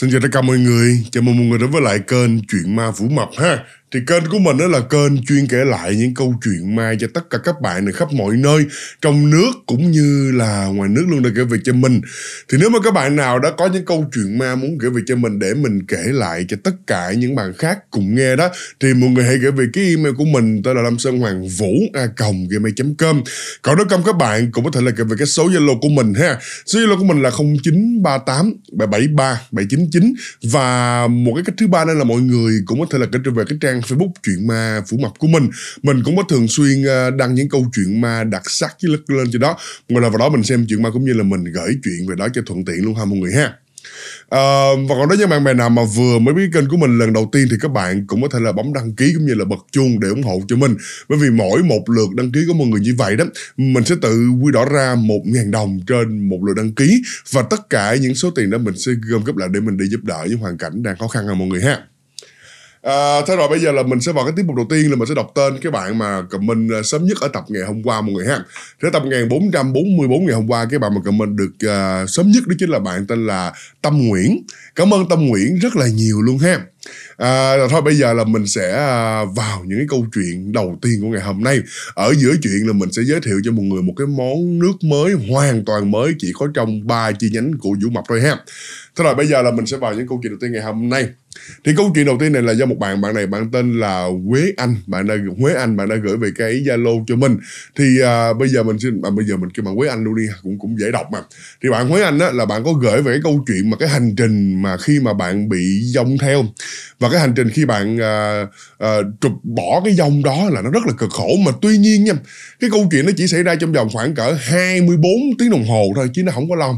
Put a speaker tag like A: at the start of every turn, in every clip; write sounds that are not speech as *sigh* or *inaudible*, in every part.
A: Xin chào tất cả mọi người, chào mừng mọi người đến với lại kênh Chuyện Ma Vũ Mập ha thì kênh của mình đó là kênh chuyên kể lại những câu chuyện ma cho tất cả các bạn ở khắp mọi nơi trong nước cũng như là ngoài nước luôn đã kể về cho mình thì nếu mà các bạn nào đã có những câu chuyện ma muốn kể về cho mình để mình kể lại cho tất cả những bạn khác cùng nghe đó thì mọi người hãy gửi về cái email của mình tên là lâm sơn hoàng vũ a còng gmail com còn nếu không các bạn cũng có thể là kể về cái số zalo của mình ha số zalo của mình là 0938 773 799 và một cái cách thứ ba nữa là mọi người cũng có thể là kể về cái trang trang Facebook chuyện ma phủ mập của mình mình cũng có thường xuyên ờ, đăng những câu chuyện ma đặc sắc với lức lên trên đó ngoài là vào đó mình xem chuyện ma cũng như là mình gửi chuyện về đó cho thuận tiện luôn ha mọi người ha Uh, và còn nếu như bạn bè nào mà vừa mới biết kênh của mình lần đầu tiên thì các bạn cũng có thể là bấm đăng ký cũng như là bật chuông để ủng hộ cho mình bởi vì mỗi một lượt đăng ký của mọi người như vậy đó mình sẽ tự quy đỏ ra một ngàn đồng trên một lượt đăng ký và tất cả những số tiền đó mình sẽ gom góp lại để mình đi giúp đỡ những hoàn cảnh đang khó khăn à mọi người ha À, thế rồi bây giờ là mình sẽ vào cái tiết mục đầu tiên là mình sẽ đọc tên cái bạn mà comment ờ, sớm nhất ở tập ngày hôm qua mọi người ha. Thế tập ngày 444 ngày hôm qua cái bạn mà comment được uh, sớm nhất đó chính là bạn tên là Tâm Nguyễn. Cảm ơn Tâm Nguyễn rất là nhiều luôn ha. À, thôi bây giờ là mình sẽ vào những cái câu chuyện đầu tiên của ngày hôm nay Ở giữa chuyện là mình sẽ giới thiệu cho mọi người một cái món nước mới hoàn toàn mới Chỉ có trong ba chi nhánh của Vũ Mập thôi ha Thế rồi bây giờ là mình sẽ vào những câu chuyện đầu tiên ngày hôm nay thì câu chuyện đầu tiên này là do một bạn bạn này bạn tên là Quế Anh bạn đã Quế Anh bạn đã gửi về cái Zalo cho mình thì à, bây giờ mình xin à, bây giờ mình kêu bạn Quế Anh luôn đi cũng cũng dễ đọc mà thì bạn Quế Anh á, là bạn có gửi về cái câu chuyện mà cái hành trình mà khi mà bạn bị dông theo và cái hành trình khi bạn à, à, trục bỏ cái dông đó là nó rất là cực khổ mà tuy nhiên nha cái câu chuyện nó chỉ xảy ra trong vòng khoảng cỡ 24 tiếng đồng hồ thôi chứ nó không có lâu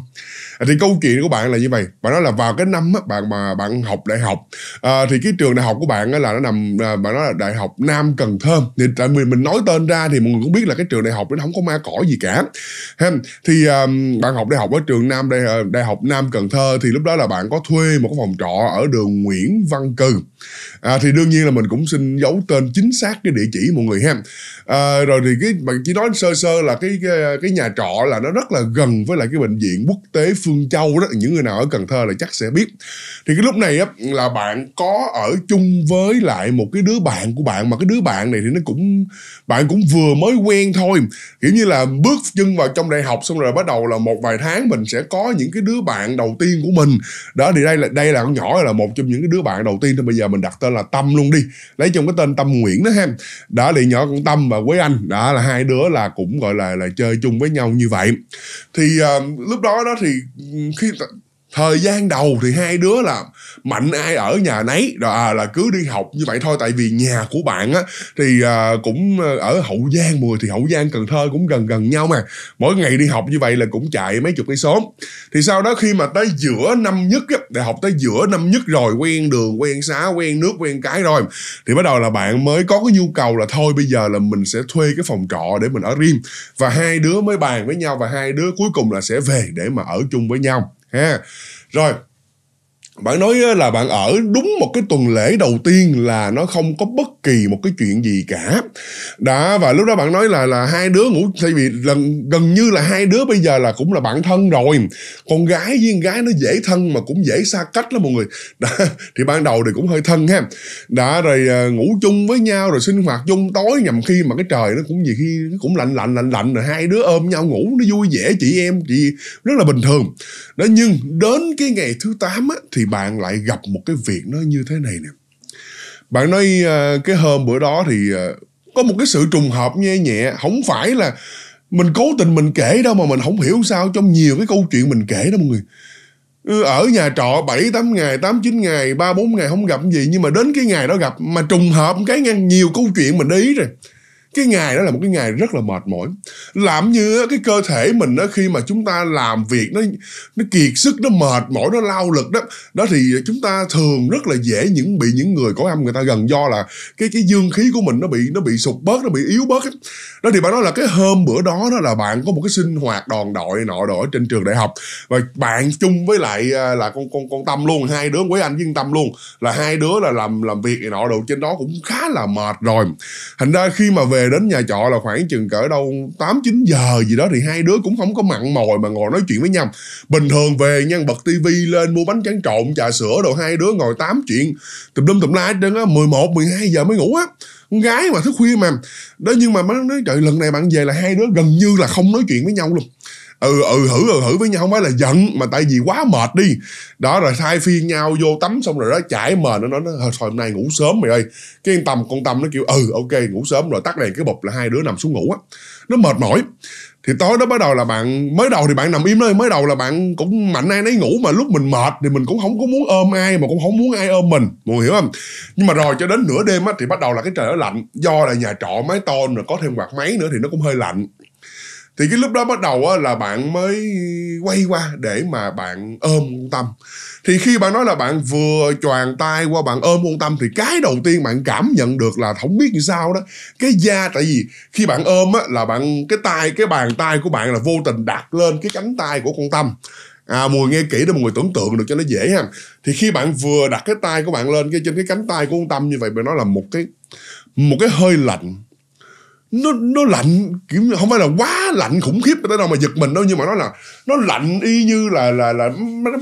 A: à, thì câu chuyện của bạn là như vậy bạn nói là vào cái năm á, bạn mà bạn học đại học à, thì cái trường đại học của bạn là nó nằm à, bạn nói là đại học Nam Cần Thơ thì tại vì mình nói tên ra thì mọi người cũng biết là cái trường đại học nó không có ma cỏ gì cả ha thì um, bạn học đại học ở trường Nam đại, à, đại học Nam Cần Thơ thì lúc đó là bạn có thuê một cái phòng trọ ở đường Nguyễn Văn Cừ à, thì đương nhiên là mình cũng xin giấu tên chính xác cái địa chỉ mọi người ha à, rồi thì cái bạn chỉ nói sơ sơ là cái, cái cái nhà trọ là nó rất là gần với lại cái bệnh viện quốc tế Phương Châu đó những người nào ở Cần Thơ là chắc sẽ biết thì cái lúc này á là bạn có ở chung với lại một cái đứa bạn của bạn mà cái đứa bạn này thì nó cũng bạn cũng vừa mới quen thôi kiểu như là bước chân vào trong đại học xong rồi bắt đầu là một vài tháng mình sẽ có những cái đứa bạn đầu tiên của mình đó thì đây là đây là con nhỏ là một trong những cái đứa bạn đầu tiên thì bây giờ mình đặt tên là tâm luôn đi lấy trong cái tên tâm nguyễn đó ha đó thì nhỏ con tâm và quế anh đó là hai đứa là cũng gọi là là chơi chung với nhau như vậy thì uh, lúc đó đó thì khi thời gian đầu thì hai đứa là mạnh ai ở nhà nấy rồi à, là cứ đi học như vậy thôi tại vì nhà của bạn á thì à, cũng ờ, ở hậu giang mùa thì hậu giang cần thơ cũng gần gần nhau mà mỗi ngày đi học như vậy là cũng chạy mấy chục cây số thì sau đó khi mà tới giữa năm nhất á, đại học tới giữa năm nhất rồi quen đường quen xá quen nước quen cái rồi thì bắt đầu là bạn mới có cái nhu cầu là thôi bây giờ là mình sẽ thuê cái phòng trọ để mình ở riêng và hai đứa mới bàn với nhau và hai đứa cuối cùng là sẽ về để mà ở chung với nhau É. Já, bạn nói là bạn ở đúng một cái tuần lễ đầu tiên là nó không có bất kỳ một cái chuyện gì cả đã và lúc đó bạn nói là là hai đứa ngủ thay vì lần gần như là hai đứa bây giờ là cũng là bạn thân rồi con gái với con gái nó dễ thân mà cũng dễ xa cách lắm mọi người *laughs* đã, thì ban đầu thì cũng hơi thân ha đã rồi ờ, ngủ chung với nhau rồi sinh hoạt chung tối nhằm khi mà cái trời nó cũng gì khi nó cũng lạnh lạnh lạnh lạnh rồi hai đứa ôm nhau ngủ nó vui vẻ chị em chị rất là bình thường đó nhưng đến cái ngày thứ 8 á, thì bạn lại gặp một cái việc nó như thế này nè bạn nói uh, cái hôm bữa đó thì uh, có một cái sự trùng hợp nhẹ nhẹ không phải là mình cố tình mình kể đâu mà mình không hiểu sao trong nhiều cái câu chuyện mình kể đó mọi người ừ, ở nhà trọ 7 8 ngày, 8 9 ngày, 3 4 ngày không gặp gì nhưng mà đến cái ngày đó gặp mà trùng hợp cái ngang nhiều câu chuyện mình để ý rồi cái ngày đó là một cái ngày rất là mệt mỏi làm như cái cơ thể mình đó khi mà chúng ta làm việc nó nó kiệt sức nó mệt mỏi nó lao lực đó đó thì chúng ta thường rất là dễ những bị những người có âm người ta gần do là cái cái dương khí của mình nó bị nó bị sụt bớt nó bị yếu bớt ấy. đó thì bạn nói là cái hôm bữa đó đó là bạn có một cái sinh hoạt đoàn đội nọ đội trên trường đại học và bạn chung với lại à, là con con con tâm luôn hai đứa với anh với tâm luôn là hai đứa là làm làm việc này nọ đồ trên đó cũng khá là mệt rồi thành ra khi mà về đến nhà trọ là khoảng chừng cỡ đâu 8 9 giờ gì đó thì hai đứa cũng không có mặn mòi mà ngồi nói chuyện với nhau. Bình thường về nha bật tivi lên mua bánh tráng trộn trà sữa đồ hai đứa ngồi tám chuyện tùm lum tùm la trên á 11 12 giờ mới ngủ á. Con gái mà thức khuya mà. Đó nhưng mà mới nói trời lần này bạn về là hai đứa gần như là không nói chuyện với nhau luôn ừ ừ hử ừ hử với nhau không phải là giận mà tại vì quá mệt đi đó rồi thay phiên nhau vô tắm xong rồi đó chải mền nó nó thôi hôm nay ngủ sớm mày ơi cái con tầm con tâm nó kêu ừ ok ngủ sớm rồi tắt đèn cái bụp là hai đứa nằm xuống ngủ á nó mệt mỏi thì tối đó bắt đầu là bạn mới đầu thì bạn nằm im thôi mới đầu là bạn cũng mạnh ai nấy ngủ mà lúc mình mệt thì mình cũng không có muốn ôm ai mà cũng không muốn ai ôm mình mọi người hiểu không nhưng mà rồi cho đến nửa đêm á thì bắt đầu là cái trời nó lạnh do là nhà trọ mái tôn rồi có thêm quạt máy nữa thì nó cũng hơi lạnh thì cái lúc đó bắt đầu á, là bạn mới quay qua để mà bạn ôm con tâm thì khi bạn nói là bạn vừa choàng tay qua bạn ôm con tâm thì cái đầu tiên bạn cảm nhận được là không biết như sao đó cái da tại vì khi bạn ôm á, là bạn cái tay cái bàn tay của bạn là vô tình đặt lên cái cánh tay của con tâm à mọi nghe kỹ để mọi người tưởng tượng được cho nó dễ ha thì khi bạn vừa đặt cái tay của bạn lên cái trên cái cánh tay của con tâm như vậy bạn nói là một cái một cái hơi lạnh nó nó lạnh kiểu không phải là quá lạnh khủng khiếp tới đâu mà giật mình đâu nhưng mà nó là nó lạnh y như là là là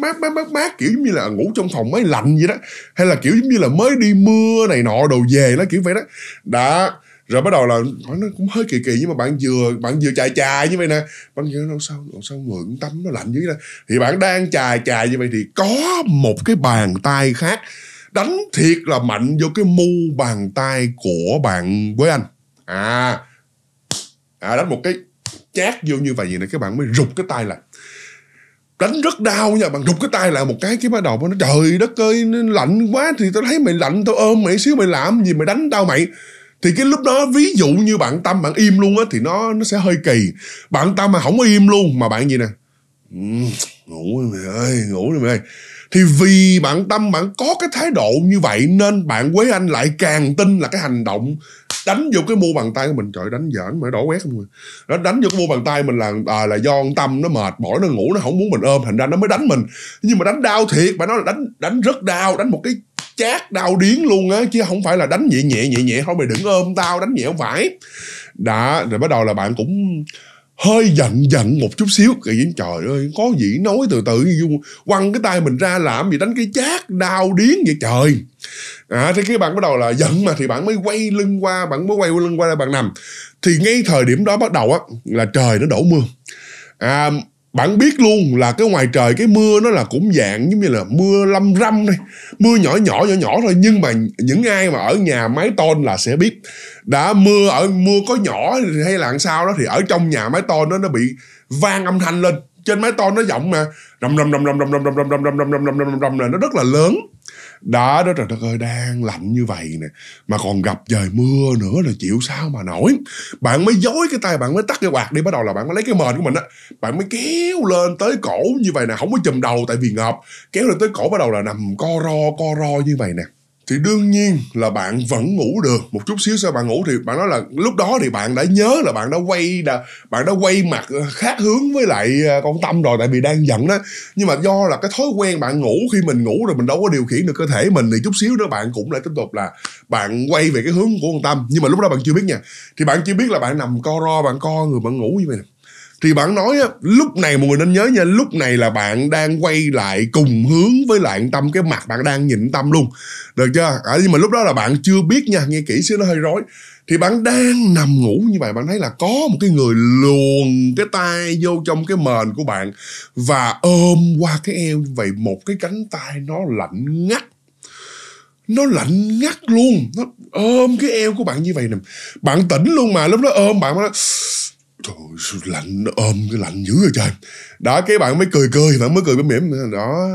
A: mát mát mát mát kiểu như là ngủ trong phòng mới lạnh vậy đó hay là kiểu giống như là mới đi mưa này nọ đồ về nó kiểu vậy đó đã rồi bắt đầu là à, nó cũng hơi kỳ kỳ nhưng mà bạn vừa bạn vừa chài chài như vậy nè bạn vừa đâu sao đâu sao người cũng tắm nó lạnh dữ đó thì bạn đang chài chài như vậy thì có một cái bàn tay khác đánh thiệt là mạnh vô cái mu bàn tay của bạn với anh à, à đánh một cái chát vô như vậy này các bạn mới rụt cái tay lại đánh rất đau nha bạn rụt cái tay lại một cái cái bắt đầu nó trời đất ơi lạnh quá thì tao thấy mày lạnh tao ôm mày xíu mày làm gì mày đánh tao mày thì cái lúc đó ví dụ như bạn tâm bạn im luôn á thì nó nó sẽ hơi kỳ bạn tâm mà không có im luôn mà bạn gì nè ừ, ngủ rồi mày ơi ngủ rồi mày ơi thì vì bạn tâm bạn có cái thái độ như vậy nên bạn quế anh lại càng tin là cái hành động đánh vô cái mua bàn tay của mình trời đánh giỡn mà đổ quét không người nó đánh vô cái mua bàn tay mình là à, là do tâm nó mệt mỏi nó ngủ nó không muốn mình ôm thành ra nó mới đánh mình nhưng mà đánh đau thiệt bạn nói là đánh đánh rất đau đánh một cái chát đau điến luôn á chứ không phải là đánh nhẹ nhẹ nhẹ nhẹ thôi mày đừng ôm tao đánh nhẹ không phải đã rồi bắt đầu là bạn cũng hơi giận giận một chút xíu cái diễn trời ơi có gì nói từ từ quăng cái tay mình ra làm gì đánh cái chát đau điếng vậy trời à thì cái bạn bắt đầu là giận mà thì bạn mới quay lưng qua bạn mới quay lưng qua bạn nằm thì ngay thời điểm đó bắt đầu á là trời nó đổ mưa à, bạn biết luôn là cái ngoài trời cái mưa nó là cũng dạng giống như là mưa lâm râm đây mưa nhỏ nhỏ nhỏ nhỏ thôi nhưng mà những ai mà ở nhà máy tôn là sẽ biết đã mưa ở mưa có nhỏ hay là sao đó thì ở trong nhà máy tôn nó nó bị vang âm thanh lên trên máy tôn nó giọng mà rầm rầm rầm rầm rầm rầm rầm rầm rầm rầm rầm rầm rầm rầm rầm là nó rất là lớn đó đó trời đất ơi đang lạnh như vậy nè mà còn gặp trời mưa nữa là chịu sao mà nổi bạn mới dối cái tay bạn mới tắt cái quạt đi bắt đầu là bạn mới lấy cái mền của mình á bạn mới kéo lên tới cổ như vậy nè không có chùm đầu tại vì ngợp kéo lên tới cổ bắt đầu là nằm co ro co ro như vậy nè thì đương nhiên là bạn vẫn ngủ được một chút xíu sau bạn ngủ thì bạn nói là lúc đó thì bạn đã nhớ là bạn đã quay đã, bạn đã quay mặt khác hướng với lại à, con tâm rồi tại vì đang giận đó nhưng mà do là cái thói quen bạn ngủ khi mình ngủ rồi mình đâu có điều khiển được cơ thể mình thì chút xíu nữa bạn cũng lại tiếp tục là bạn quay về cái hướng của con tâm nhưng mà lúc đó bạn chưa biết nha thì bạn chưa biết là bạn nằm co ro bạn co người bạn ngủ như vậy này thì bạn nói á, lúc này mọi người nên nhớ nha lúc này là bạn đang quay lại cùng hướng với lại tâm cái mặt bạn đang nhìn tâm luôn được chưa à, nhưng mà lúc đó là bạn chưa biết nha nghe kỹ xíu nó hơi rối thì bạn đang nằm ngủ như vậy bạn thấy là có một cái người luồn cái tay vô trong cái mền của bạn và ôm qua cái eo như vậy một cái cánh tay nó lạnh ngắt nó lạnh ngắt luôn nó ôm cái eo của bạn như vậy nè bạn tỉnh luôn mà lúc đó ôm bạn nó Trời lạnh ôm cái lạnh dữ rồi trời. Đó cái bạn mới cười cười, bạn mới cười cái mỉm đó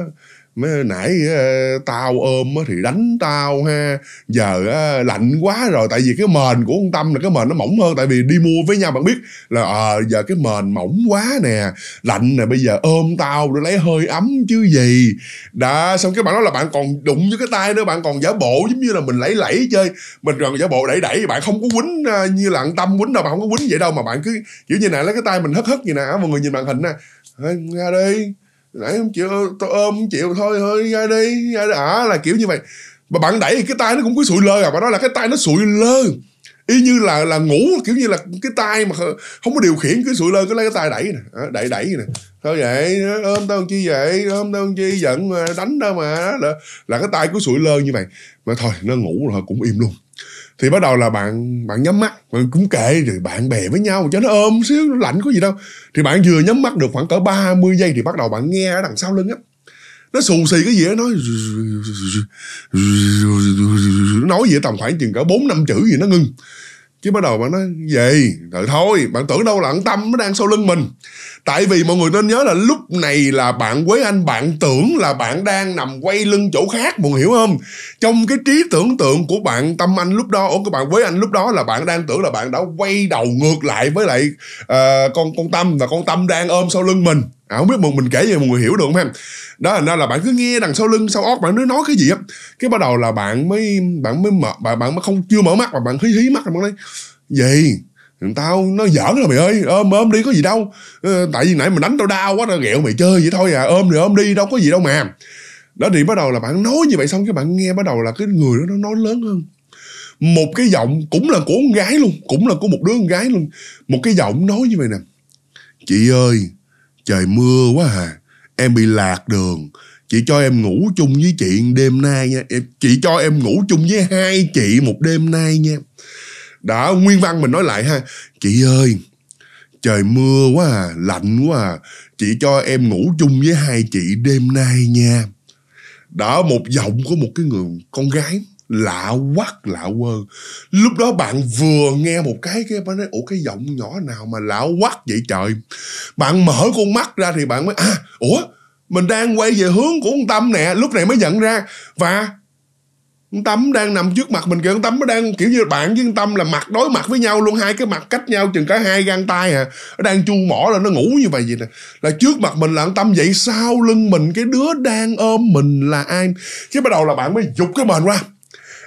A: mới nãy ờ, tao ôm thì đánh tao ha giờ ờ, lạnh quá rồi tại vì cái mền của ông tâm là cái mền nó mỏng hơn tại vì đi mua với nhau bạn biết là à, giờ cái mền mỏng quá nè lạnh nè bây giờ ôm tao để lấy hơi ấm chứ gì đã xong cái bạn nói là bạn còn đụng với cái tay nữa bạn còn giả bộ giống như là mình lẫy lẫy chơi mình còn giả bộ đẩy đẩy bạn không có quýnh như là ăn tâm quýnh đâu bạn không có quýnh vậy đâu mà bạn cứ kiểu như này lấy cái tay mình hất hất như nè mọi người nhìn màn hình nè ra đi nãy không chịu tôi ôm không chịu thôi thôi ra đi ra đi à là kiểu như vậy mà bạn đẩy thì cái tay nó cũng cứ sụi lơ à bà nói là cái tay nó sụi lơ y như là là ngủ kiểu như là cái tay mà không có điều khiển cứ sụi lơ cứ lấy cái tay đẩy nè đẩy đẩy nè thôi vậy ôm tao chi vậy ôm tao chi giận đánh đâu mà là, là cái tay cứ sụi lơ như vậy mà thôi nó ngủ rồi cũng im luôn thì bắt đầu là bạn bạn nhắm mắt bạn cũng kệ rồi bạn bè với nhau cho nó ôm xíu nó lạnh có gì đâu thì bạn vừa nhắm mắt được khoảng cỡ 30 giây thì bắt đầu bạn nghe ở đằng sau lưng á nó xù xì cái gì đó nói nói gì tầm khoảng chừng cỡ bốn năm chữ gì nó ngưng chứ bắt đầu bạn nói vậy, rồi thôi bạn tưởng đâu là ẩn tâm nó đang sau lưng mình tại vì mọi người nên nhớ là lúc này là bạn quế anh bạn tưởng là bạn đang nằm quay lưng chỗ khác buồn hiểu không trong cái trí tưởng tượng của bạn tâm anh lúc đó ổn của bạn quế anh lúc đó là bạn đang tưởng là bạn đã quay đầu ngược lại với lại uh, con con tâm và con tâm đang ôm sau lưng mình à, không biết một mình kể về một người hiểu được không em đó là là bạn cứ nghe đằng sau lưng sau óc bạn nó nói cái gì á cái bắt đầu là bạn mới bạn mới mở bạn bạn mới không chưa mở mắt mà bạn hí hí mắt rồi bạn nói gì tao nó giỡn rồi mày ơi ôm ôm đi có gì đâu ờ, tại vì nãy mình đánh tao đau quá tao ghẹo mày chơi vậy thôi à ôm thì ôm đi đâu có gì đâu mà đó thì bắt đầu là bạn nói như vậy xong cái bạn nghe bắt đầu là cái người đó nó nói lớn hơn một cái giọng cũng là của con gái luôn cũng là của một đứa con gái luôn một cái giọng nói như vậy nè chị ơi Trời mưa quá à Em bị lạc đường Chị cho em ngủ chung với chị đêm nay nha em, Chị cho em ngủ chung với hai chị một đêm nay nha Đã Nguyên Văn mình nói lại ha Chị ơi Trời mưa quá à Lạnh quá à Chị cho em ngủ chung với hai chị đêm nay nha Đã một giọng của một cái người con gái lạ quắc lạ quơ lúc đó bạn vừa nghe một cái cái bạn nói ủa cái giọng nhỏ nào mà lạ quắc vậy trời bạn mở con mắt ra thì bạn mới à ủa mình đang quay về hướng của ông tâm nè lúc này mới nhận ra và ông tâm đang nằm trước mặt mình kìa ông tâm nó đang kiểu như bạn với ông tâm là mặt đối mặt với nhau luôn hai cái mặt cách nhau chừng cả hai gang tay à nó đang chu mỏ là nó ngủ như vậy vậy nè là trước mặt mình là ông tâm vậy sau lưng mình cái đứa đang ôm mình là ai chứ bắt đầu là bạn mới giục cái mền ra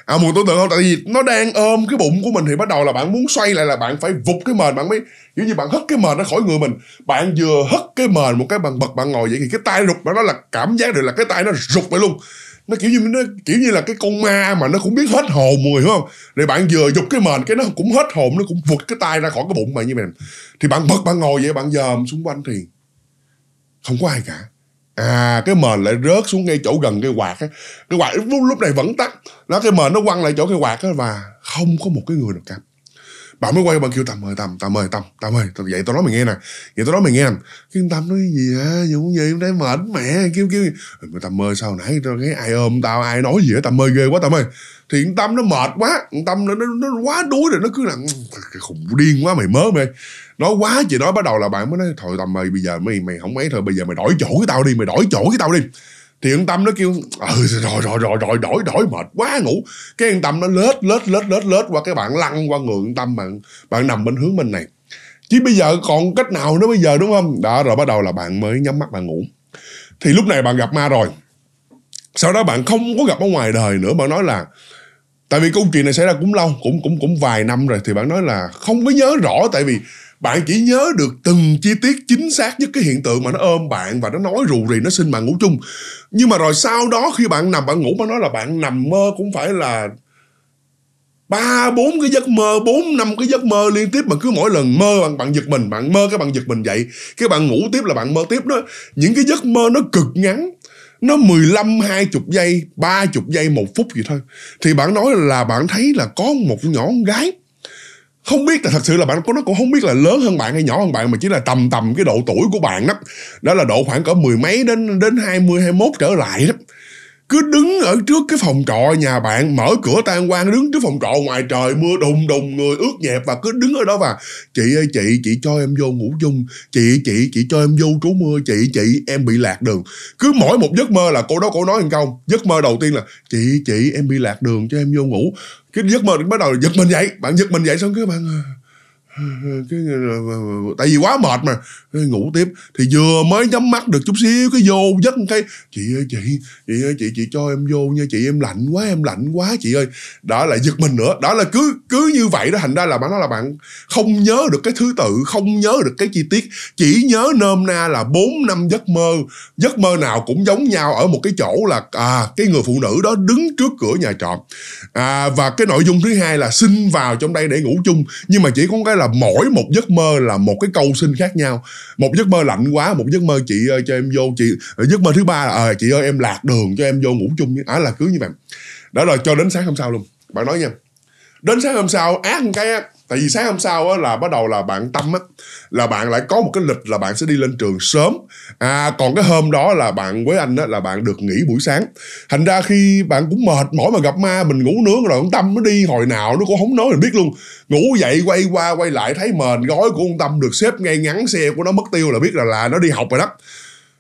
A: à mùi tưởng không tại vì nó đang ôm cái bụng của mình thì bắt đầu là bạn muốn xoay lại là bạn phải vụt cái mền bạn mới kiểu như bạn hất cái mền nó khỏi người mình bạn vừa hất cái mền một cái bằng bật bạn ngồi vậy thì cái tay rụt nó là cảm giác được là cái tay nó rụt vậy luôn nó kiểu như nó kiểu như là cái con ma mà nó cũng biết hết hồn người hiểu không rồi bạn vừa dục cái mền cái nó cũng hết hồn nó cũng vụt cái tay ra khỏi cái bụng mà như vậy thì bạn bật bạn ngồi vậy bạn dòm xung quanh thì không có ai cả à cái mền lại rớt xuống ngay chỗ gần cái quạt á cái quạt lúc này vẫn tắt nó cái mền nó quăng lại chỗ cái quạt á và không có một cái người nào cả bà mới quay bà kêu tầm ơi tầm tầm ơi tầm tầm ơi vậy tao nói mày nghe nè vậy tao nói mày nghe nè cái tầm nói gì hả vụ gì hôm nay mệt mẹ kêu kêu tầm ơi sao nãy tao cái ai ôm tao ai nói gì hả tầm ơi ghê quá tầm ơi thì tâm nó mệt quá tâm nó, nó, nó quá đuối rồi nó cứ là khùng điên quá mày mớ mày nó quá chị nói bắt đầu là bạn mới nói thôi tâm ơi bây giờ mày mày không ấy thôi bây giờ mày đổi chỗ cái tao đi mày đổi chỗ cái tao đi thì ông tâm nó kêu ừ rồi rồi rồi rồi đổi đổi mệt quá ngủ cái ông tâm nó lết lết lết lết lết qua cái bạn lăn qua người ông tâm bạn bạn nằm bên hướng bên này chứ bây giờ còn cách nào nữa bây giờ đúng không đó rồi bắt đầu là bạn mới nhắm mắt bạn ngủ thì lúc này bạn gặp ma rồi sau đó bạn không có gặp ở ngoài đời nữa bạn nói là tại vì câu chuyện này xảy ra cũng lâu cũng cũng cũng vài năm rồi thì bạn nói là không có nhớ rõ tại vì bạn chỉ nhớ được từng chi tiết chính xác nhất cái hiện tượng mà nó ôm bạn và nó nói rù rì nó xin bạn ngủ chung nhưng mà rồi sau đó khi bạn nằm bạn ngủ bạn nói là bạn nằm mơ cũng phải là ba bốn cái giấc mơ bốn năm cái giấc mơ liên tiếp mà cứ mỗi lần mơ bạn bạn giật mình bạn mơ cái bạn giật mình dậy cái bạn ngủ tiếp là bạn mơ tiếp đó những cái giấc mơ nó cực ngắn nó 15, 20 giây, 30 giây, một phút gì thôi. Thì bạn nói là bạn thấy là có một nhỏ con gái không biết là thật sự là bạn có nó cũng không biết là lớn hơn bạn hay nhỏ hơn bạn mà chỉ là tầm tầm cái độ tuổi của bạn đó đó là độ khoảng cỡ mười mấy đến đến hai mươi hai mốt trở lại đó cứ đứng ở trước cái phòng trọ nhà bạn mở cửa tan quan đứng trước phòng trọ ngoài trời mưa đùng đùng người ướt nhẹp và cứ đứng ở đó và chị ơi chị chị cho em vô ngủ chung chị chị chị cho em vô trú mưa chị chị em bị lạc đường cứ mỗi một giấc mơ là cô đó cô nói thành công giấc mơ đầu tiên là chị chị em bị lạc đường cho em vô ngủ cái giấc mơ bắt đầu giật mình dậy bạn giật mình dậy xong cái bạn à, *laughs* cái tại vì quá mệt mà ngủ tiếp thì vừa mới nhắm mắt được chút xíu cái vô giấc cái chị ơi chị chị ơi chị chị cho em vô nha chị em lạnh quá em lạnh quá chị ơi đó là giật mình nữa đó là cứ cứ như vậy đó thành ra là bạn nói là bạn không nhớ được cái thứ tự không nhớ được cái chi tiết chỉ nhớ nôm na là bốn năm giấc mơ giấc mơ nào cũng giống nhau ở một cái chỗ là à cái người phụ nữ đó đứng trước cửa nhà trọ à, và cái nội dung thứ hai là xin vào trong đây để ngủ chung nhưng mà chỉ có cái là là mỗi một giấc mơ là một cái câu xin khác nhau một giấc mơ lạnh quá một giấc mơ chị ơi cho em vô chị giấc mơ thứ ba là à, chị ơi em lạc đường cho em vô ngủ chung á à, là cứ như vậy đó rồi cho đến sáng hôm sau luôn bạn nói nha đến sáng hôm sau ác một cái á tại vì sáng hôm sau á, là bắt đầu là bạn tâm á, là bạn lại có một cái lịch là bạn sẽ đi lên trường sớm à còn cái hôm đó là bạn với anh á, là bạn được nghỉ buổi sáng thành ra khi bạn cũng mệt mỏi mà gặp ma mình ngủ nướng rồi ông tâm nó đi hồi nào nó cũng không nói mình biết luôn ngủ dậy quay qua quay lại thấy mền gói của ông tâm được xếp ngay ngắn xe của nó mất tiêu là biết là là nó đi học rồi đó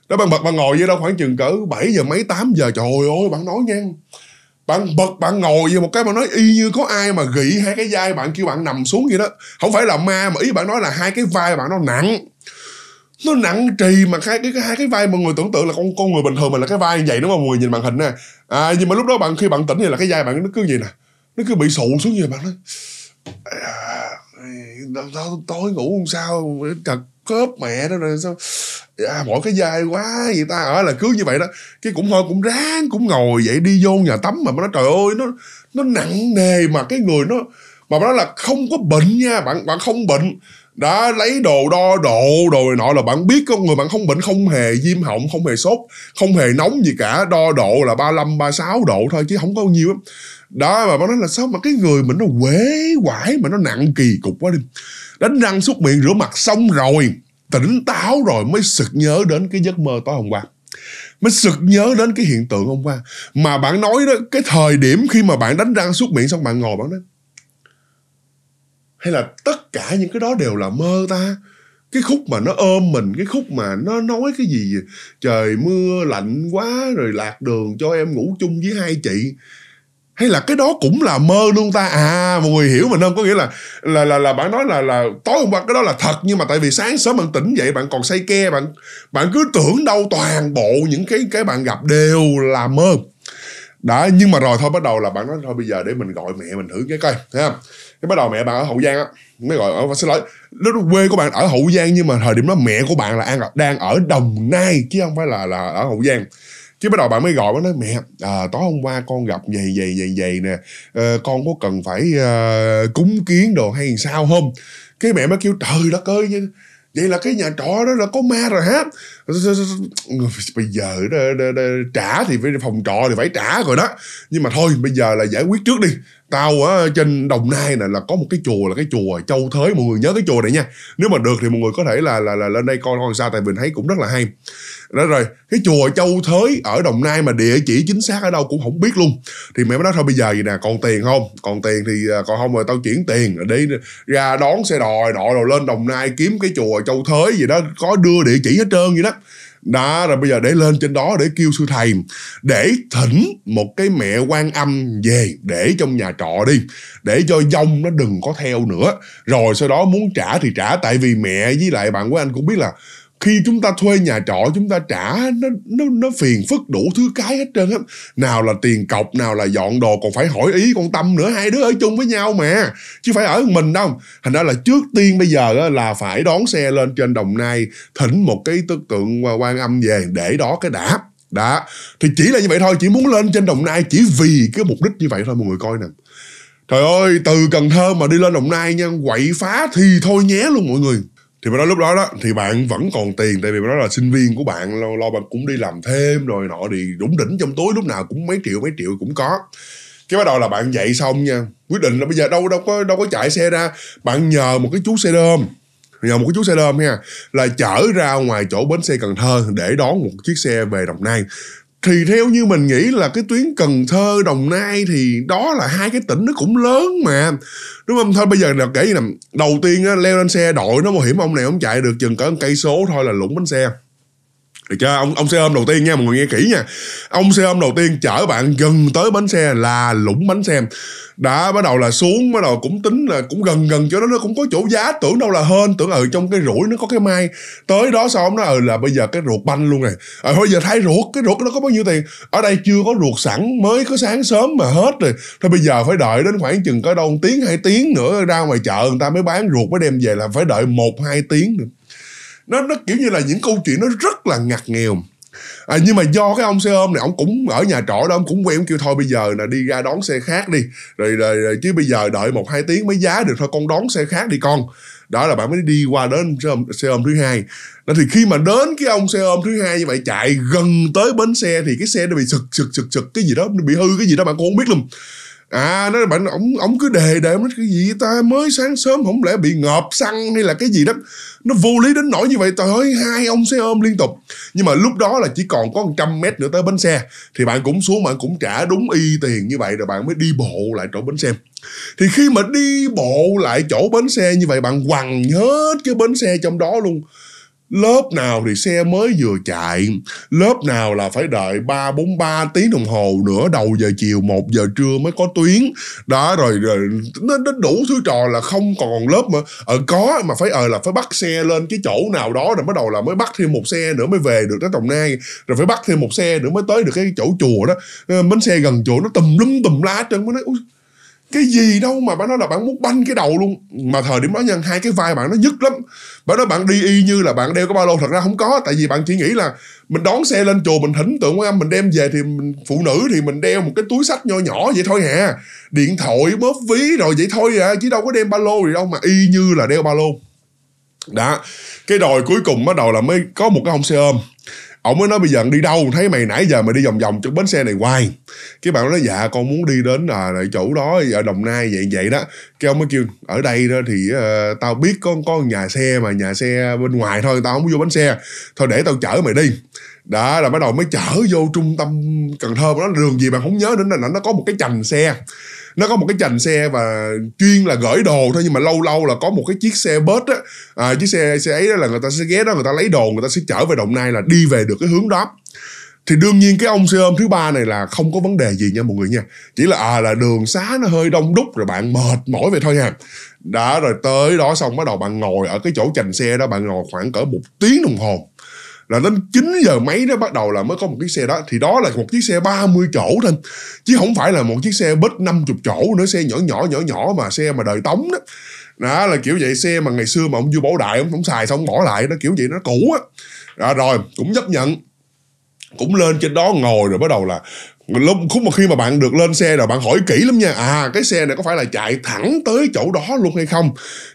A: đó bạn bật bạn ngồi với đâu khoảng chừng cỡ 7 giờ mấy 8 giờ trời ơi bạn nói nghe bạn bật bạn ngồi vô một cái bạn nói y như có ai mà gỉ hai cái vai bạn kêu bạn nằm xuống vậy đó không phải là ma mà ý bạn nói là hai cái vai bạn nó nặng nó nặng trì mà hai cái hai cái vai mọi người tưởng tượng là con con người bình thường mà là cái vai như vậy đúng không mọi người nhìn màn hình nè à nhưng mà lúc đó bạn khi bạn tỉnh thì là cái vai bạn nó cứ gì nè nó cứ bị sụ xuống như vậy bạn nói à, tối ngủ không sao chật khớp mẹ đó rồi sao à, mỗi cái dai quá vậy ta ở là cứ như vậy đó cái cũng thôi cũng ráng cũng ngồi vậy đi vô nhà tắm mà nó trời ơi nó nó nặng nề mà cái người nó mà nó là không có bệnh nha bạn bạn không bệnh đã lấy đồ đo độ đồ này nọ là bạn biết con người bạn không bệnh không hề viêm họng không hề sốt không hề nóng gì cả đo độ là 35 36 độ thôi chứ không có nhiêu đó mà bạn nói là sao mà cái người mình nó quế quải mà nó nặng kỳ cục quá đi đánh răng súc miệng rửa mặt xong rồi tỉnh táo rồi mới sực nhớ đến cái giấc mơ tối hôm qua mới sực nhớ đến cái hiện tượng hôm qua mà bạn nói đó cái thời điểm khi mà bạn đánh răng súc miệng xong bạn ngồi bạn nói hay là tất cả những cái đó đều là mơ ta cái khúc mà nó ôm mình cái khúc mà nó nói cái gì vậy? trời mưa lạnh quá rồi lạc đường cho em ngủ chung với hai chị hay là cái đó cũng là mơ luôn ta à mọi người hiểu mình không có nghĩa là là là là bạn nói là là tối hôm qua cái đó là thật nhưng mà tại vì sáng sớm bạn tỉnh dậy bạn còn say ke bạn bạn cứ tưởng đâu toàn bộ những cái cái bạn gặp đều là mơ đã nhưng mà rồi thôi bắt đầu là bạn nói thôi bây giờ để mình gọi mẹ mình thử cái coi thấy không cái bắt đầu mẹ bạn ở hậu giang á mới gọi ở xin lỗi lúc quê của bạn ở hậu giang nhưng mà thời điểm đó mẹ của bạn là đang ở, đang ở đồng nai chứ không phải là là ở hậu giang chứ bắt đầu bạn mới gọi nó nói mẹ à, tối hôm qua con gặp vậy vậy vậy vậy nè à, con có cần phải à, cúng kiến đồ hay sao không cái mẹ mới kêu trời đất ơi vậy là cái nhà trọ đó là có ma rồi hả bây giờ trả thì phải phòng trọ thì phải trả rồi đó nhưng mà thôi bây giờ là giải quyết trước đi tao ở trên đồng nai này là có một cái chùa là cái chùa châu thới mọi người nhớ cái chùa này nha nếu mà được thì mọi người có thể là là, là lên đây coi coi sao tại mình thấy cũng rất là hay đó rồi cái chùa châu thới ở đồng nai mà địa chỉ chính xác ở đâu cũng không biết luôn thì mẹ mới nói thôi bây giờ gì nè còn tiền không còn tiền thì à, còn không rồi tao chuyển tiền đi ra đón xe đòi đò rồi lên đồng nai kiếm cái chùa châu thới gì đó có đưa địa chỉ hết trơn gì đó hết đó rồi bây giờ để lên trên đó để kêu sư thầy để thỉnh một cái mẹ quan âm về để trong nhà trọ đi để cho dông nó đừng có theo nữa rồi sau đó muốn trả thì trả tại vì mẹ với lại bạn của anh cũng biết là khi chúng ta thuê nhà trọ chúng ta trả nó nó nó phiền phức đủ thứ cái hết trơn á nào là tiền cọc nào là dọn đồ còn phải hỏi ý con tâm nữa hai đứa ở chung với nhau mà chứ phải ở mình đâu thành ra là trước tiên bây giờ là phải đón xe lên trên đồng nai thỉnh một cái tượng tượng quan âm về để đó cái đã đã thì chỉ là như vậy thôi chỉ muốn lên trên đồng nai chỉ vì cái mục đích như vậy thôi mọi người coi nè trời ơi từ cần thơ mà đi lên đồng nai nha quậy phá thì thôi nhé luôn mọi người thì mà nói lúc đó đó thì bạn vẫn còn tiền tại vì nói là sinh viên của bạn lo, lo bạn cũng đi làm thêm rồi nọ thì đúng đỉnh trong túi lúc nào cũng mấy triệu mấy triệu cũng có cái bắt đầu là bạn dạy xong nha quyết định là bây giờ đâu đâu có đâu có chạy xe ra bạn nhờ một cái chú xe đơm nhờ một cái chú xe đơm nha là chở ra ngoài chỗ bến xe Cần Thơ để đón một chiếc xe về Đồng Nai thì theo như mình nghĩ là cái tuyến Cần Thơ Đồng Nai thì đó là hai cái tỉnh nó cũng lớn mà đúng không thôi bây giờ là kể như là đầu tiên á, leo lên xe đội nó bảo hiểm ông này ông chạy được chừng cỡ cây số thôi là lủng bánh xe được chưa ông ông xe ôm đầu tiên nha mọi người nghe kỹ nha ông xe ôm đầu tiên chở bạn gần tới bánh xe là lũng bánh xe đã bắt đầu là xuống bắt đầu cũng tính là cũng gần gần chỗ đó nó cũng có chỗ giá tưởng đâu là hơn tưởng ở ừ, trong cái rủi nó có cái mai tới đó sao ông nói ừ là bây giờ cái ruột banh luôn này à, thôi giờ thay ruột cái ruột nó có bao nhiêu tiền ở đây chưa có ruột sẵn mới có sáng sớm mà hết rồi thôi bây giờ phải đợi đến khoảng chừng có đâu tiếng hai tiếng nữa ra ngoài chợ người ta mới bán ruột mới đem về là phải đợi một hai tiếng nữa nó nó kiểu như là những câu chuyện nó rất là ngặt nghèo à, nhưng mà do cái ông xe ôm này ông cũng ở nhà trọ đó ông cũng quen ông kêu thôi bây giờ là đi ra đón xe khác đi rồi, rồi, rồi chứ bây giờ đợi một hai tiếng mới giá được thôi con đón xe khác đi con đó là bạn mới đi qua đến xe ôm, xe ôm thứ hai đó thì khi mà đến cái ông xe ôm thứ hai như vậy chạy gần tới bến xe thì cái xe nó bị sực sực sực sực cái gì đó bị hư cái gì đó bạn cũng không biết luôn à nó bạn ổng ổng cứ đề đề nó cái gì ta mới sáng sớm không lẽ bị ngợp xăng hay là cái gì đó nó vô lý đến nỗi như vậy trời ơi hai ông xe ôm liên tục nhưng mà lúc đó là chỉ còn có 100 mét nữa tới bến xe thì bạn cũng xuống bạn cũng trả đúng y tiền như vậy rồi bạn mới đi bộ lại chỗ bến xe thì khi mà đi bộ lại chỗ bến xe như vậy bạn quằn hết cái bến xe trong đó luôn Lớp nào thì xe mới vừa chạy, lớp nào là phải đợi ba bốn ba tiếng đồng hồ nữa đầu giờ chiều một giờ trưa mới có tuyến. Đó rồi, rồi nó, nó đủ thứ trò là không còn lớp mà ờ có mà phải ờ là phải bắt xe lên cái chỗ nào đó rồi bắt đầu là mới bắt thêm một xe nữa mới về được tới Đồng Nai, rồi phải bắt thêm một xe nữa mới tới được cái chỗ chùa đó. Ờ, bến xe gần chùa nó tùm lum tùm lá trên mới nói cái gì đâu mà bạn nói là bạn muốn banh cái đầu luôn mà thời điểm đó nhân hai cái vai bạn nó nhức lắm bạn nói bạn đi y như là bạn đeo cái ba lô thật ra không có tại vì bạn chỉ nghĩ là mình đón xe lên chùa mình thỉnh tượng quan âm mình đem về thì mình phụ nữ thì mình đeo một cái túi sách nho nhỏ vậy thôi hè à. điện thoại bóp ví rồi vậy thôi à chứ đâu có đem ba lô gì đâu mà y như là đeo ba lô đó cái đồi cuối cùng bắt đầu là mới có một cái hông xe ôm ổng mới nói bây giờ đi đâu thấy mày nãy giờ mày đi vòng vòng trong bến xe này hoài cái bạn nói dạ con muốn đi đến à, đại chủ đó ở đồng nai vậy vậy đó cái ông mới kêu ở đây đó thì uh, tao biết có có nhà xe mà nhà xe bên ngoài thôi tao không vô bến xe thôi để tao chở mày đi đó là bắt đầu mới chở vô trung tâm cần thơ đó đường gì bạn không nhớ nữa là nó có một cái chành xe nó có một cái chành xe và chuyên là gửi đồ thôi nhưng mà lâu lâu là có một cái chiếc xe bớt á à, chiếc xe xe ấy đó là người ta sẽ ghé đó người ta lấy đồ người ta sẽ chở về đồng nai là đi về được cái hướng đó thì đương nhiên cái ông xe ôm thứ ba này là không có vấn đề gì nha mọi người nha chỉ là à là đường xá nó hơi đông đúc rồi bạn mệt mỏi vậy thôi nha à. đã rồi tới đó xong bắt đầu bạn ngồi ở cái chỗ chành xe đó bạn ngồi khoảng cỡ một tiếng đồng hồ là đến 9 giờ mấy đó bắt đầu là mới có một chiếc xe đó thì đó là một chiếc xe 30 chỗ thôi chứ không phải là một chiếc xe bít 50 chỗ nữa xe nhỏ nhỏ nhỏ nhỏ mà xe mà đời tống đó đó là kiểu vậy xe mà ngày xưa mà ông vua bảo đại ông không xài xong bỏ lại nó kiểu vậy nó cũ á rồi cũng chấp nhận cũng lên trên đó ngồi rồi bắt đầu là lúc khúc mà khi mà bạn được lên xe rồi bạn hỏi kỹ lắm nha à cái xe này có phải là chạy thẳng tới chỗ đó luôn hay không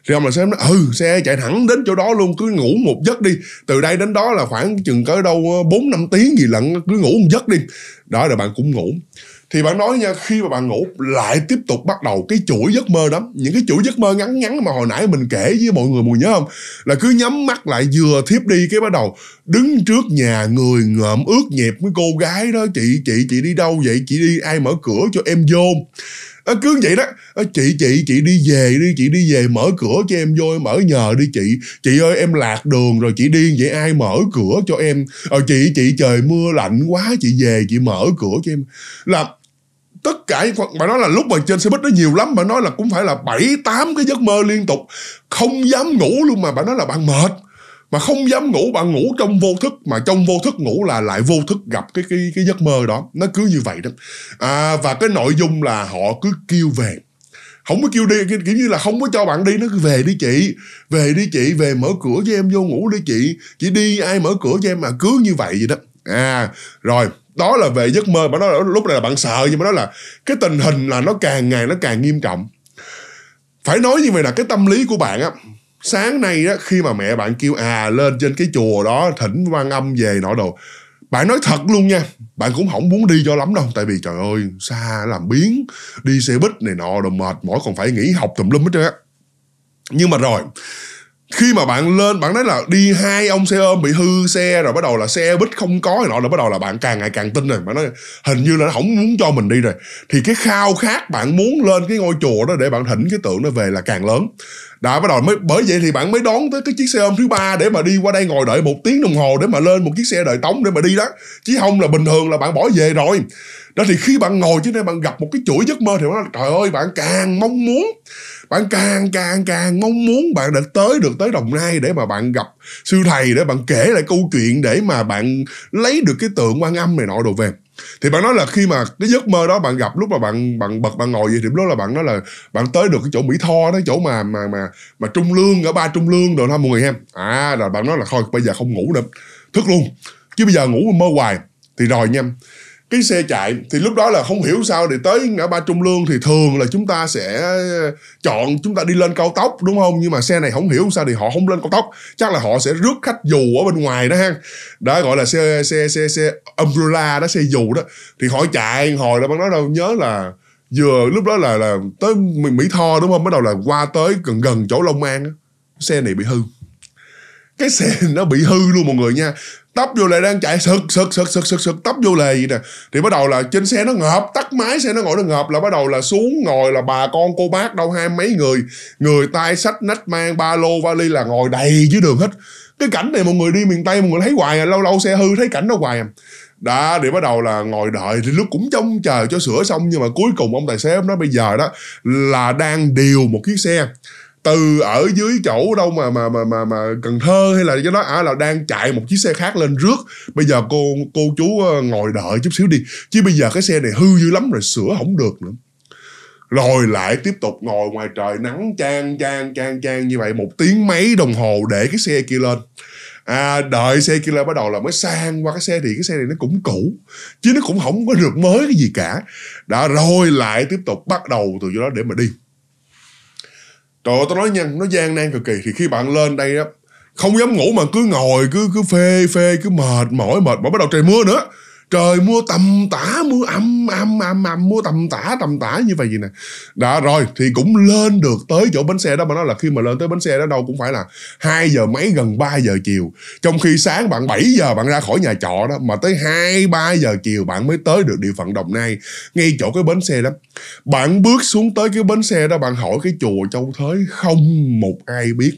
A: thì ông là xem nói ừ xe chạy thẳng đến chỗ đó luôn cứ ngủ một giấc đi từ đây đến đó là khoảng chừng cỡ đâu ờ, bốn năm tiếng gì lận cứ ngủ một giấc đi đó rồi bạn cũng ngủ thì bạn nói nha khi mà bạn ngủ lại tiếp tục bắt đầu cái chuỗi giấc mơ đó những cái chuỗi giấc mơ ngắn ngắn mà hồi nãy mình kể với mọi người mùi nhớ không là cứ nhắm mắt lại vừa thiếp đi cái bắt đầu đứng trước nhà người ngợm ướt nhẹp với cô gái đó chị chị chị đi đâu vậy chị đi ai mở cửa cho em vô à, cứ vậy đó à, chị chị chị đi về đi chị đi về mở cửa cho em vô mở nhờ đi chị chị ơi em lạc đường rồi chị điên vậy ai mở cửa cho em à, chị chị trời mưa lạnh quá chị về chị mở cửa cho em là tất cả mà nói là lúc mà trên xe buýt nó nhiều lắm bà nói là cũng phải là bảy tám cái giấc mơ liên tục không dám ngủ luôn mà bà nói là bạn mệt mà không dám ngủ bạn ngủ trong vô thức mà trong vô thức ngủ là lại vô thức gặp cái cái cái giấc mơ đó nó cứ như vậy đó à, và cái nội dung là họ cứ kêu về không có kêu đi kiểu như là không có cho bạn đi nó cứ về đi chị về đi chị về mở cửa cho em vô ngủ đi chị chị đi ai mở cửa cho em mà cứ như vậy vậy đó à rồi đó là về giấc mơ mà nó lúc này là bạn sợ nhưng mà đó là cái tình hình là nó càng ngày nó càng nghiêm trọng phải nói như vậy là cái tâm lý của bạn á sáng nay á khi mà mẹ bạn kêu à lên trên cái chùa đó thỉnh quan âm về nọ đồ bạn nói thật luôn nha bạn cũng không muốn đi cho lắm đâu tại vì trời ơi xa làm biến đi xe buýt này nọ đồ mệt mỗi còn phải nghỉ học tùm lum hết trơn á nhưng mà rồi khi mà bạn lên bạn nói là đi hai ông xe ôm bị hư xe rồi bắt đầu là xe buýt không có rồi nọ rồi bắt đầu là bạn càng ngày càng tin rồi bạn nói hình như là nó không muốn cho mình đi rồi thì cái khao khát bạn muốn lên cái ngôi chùa đó để bạn thỉnh cái tượng nó về là càng lớn đã bắt đầu mới bởi vậy thì bạn mới đón tới cái chiếc xe ôm thứ ba để mà đi qua đây ngồi đợi một tiếng đồng hồ để mà lên một chiếc xe đợi tống để mà đi đó chứ không là bình thường là bạn bỏ về rồi đó thì khi bạn ngồi trên đây bạn gặp một cái chuỗi giấc mơ thì bạn nói, trời ơi bạn càng mong muốn bạn càng càng càng mong muốn bạn đã tới được tới đồng nai để mà bạn gặp sư thầy để bạn kể lại câu chuyện để mà bạn lấy được cái tượng quan âm này nọ đồ về thì bạn nói là khi mà cái giấc mơ đó bạn gặp lúc mà bạn bạn bật bạn ngồi vậy thì lúc đó là bạn nói là bạn tới được cái chỗ mỹ tho đó chỗ mà mà mà mà trung lương ở ba trung lương rồi thôi mọi người em à là bạn nói là thôi bây giờ không ngủ được thức luôn chứ bây giờ ngủ mơ hoài thì rồi nha cái xe chạy thì lúc đó là không hiểu sao để tới ngã ba trung lương thì thường là chúng ta sẽ chọn chúng ta đi lên cao tốc đúng không nhưng mà xe này không hiểu sao thì họ không lên cao tốc chắc là họ sẽ rước khách dù ở bên ngoài đó ha đó gọi là xe xe xe xe umbrella đó xe dù đó thì họ chạy hồi đó bắt đầu nhớ là vừa lúc đó là là tới mỹ tho đúng không bắt đầu là qua tới gần gần chỗ long an xe này bị hư cái xe *laughs* nó bị hư luôn mọi người nha tấp vô lề đang chạy sực sực sực sực sực sực tấp vô lề vậy nè thì bắt đầu là trên xe nó ngợp tắt máy xe nó ngồi nó ngợp là bắt đầu là xuống ngồi là bà con cô bác đâu hai mấy người người tay sách nách mang ba lô vali là ngồi đầy dưới đường hết cái cảnh này mọi người đi miền tây mọi người thấy hoài à lâu lâu xe hư thấy cảnh đó hoài à đã để bắt đầu là ngồi đợi thì lúc cũng trông chờ cho sửa xong nhưng mà cuối cùng ông tài xế ông nói bây giờ đó là đang điều một chiếc xe từ ở dưới chỗ đâu mà mà mà mà, mà Cần Thơ hay là cái đó à là đang chạy một chiếc xe khác lên rước bây giờ cô cô chú ờ, ngồi đợi chút xíu đi chứ bây giờ cái xe này hư dữ lắm rồi sửa không được nữa rồi lại tiếp tục ngồi ngoài trời nắng chan chan chan chan như vậy một tiếng mấy đồng hồ để cái xe kia lên à, đợi xe kia lên bắt đầu là mới sang qua cái xe thì cái xe này nó cũng cũ chứ nó cũng không có được mới cái gì cả đã rồi lại tiếp tục bắt đầu từ chỗ đó để mà đi trời ơi tao nói nha nó gian nan cực kỳ thì khi bạn lên đây á không dám ngủ mà cứ ngồi cứ cứ phê phê cứ mệt mỏi mệt mỏi bắt đầu trời mưa nữa trời mưa tầm tả mưa âm âm âm âm mưa tầm tả tầm tả như vậy gì nè đã rồi thì cũng lên được tới chỗ bến xe đó mà nói là khi mà lên tới bến xe đó đâu cũng phải là hai giờ mấy gần 3 giờ chiều trong khi sáng bạn 7 giờ bạn ra khỏi nhà trọ đó mà tới hai ba giờ chiều bạn mới tới được địa phận Đồng Nai ngay chỗ cái bến xe đó bạn bước xuống tới cái bến xe đó bạn hỏi cái chùa Châu Thới không một ai biết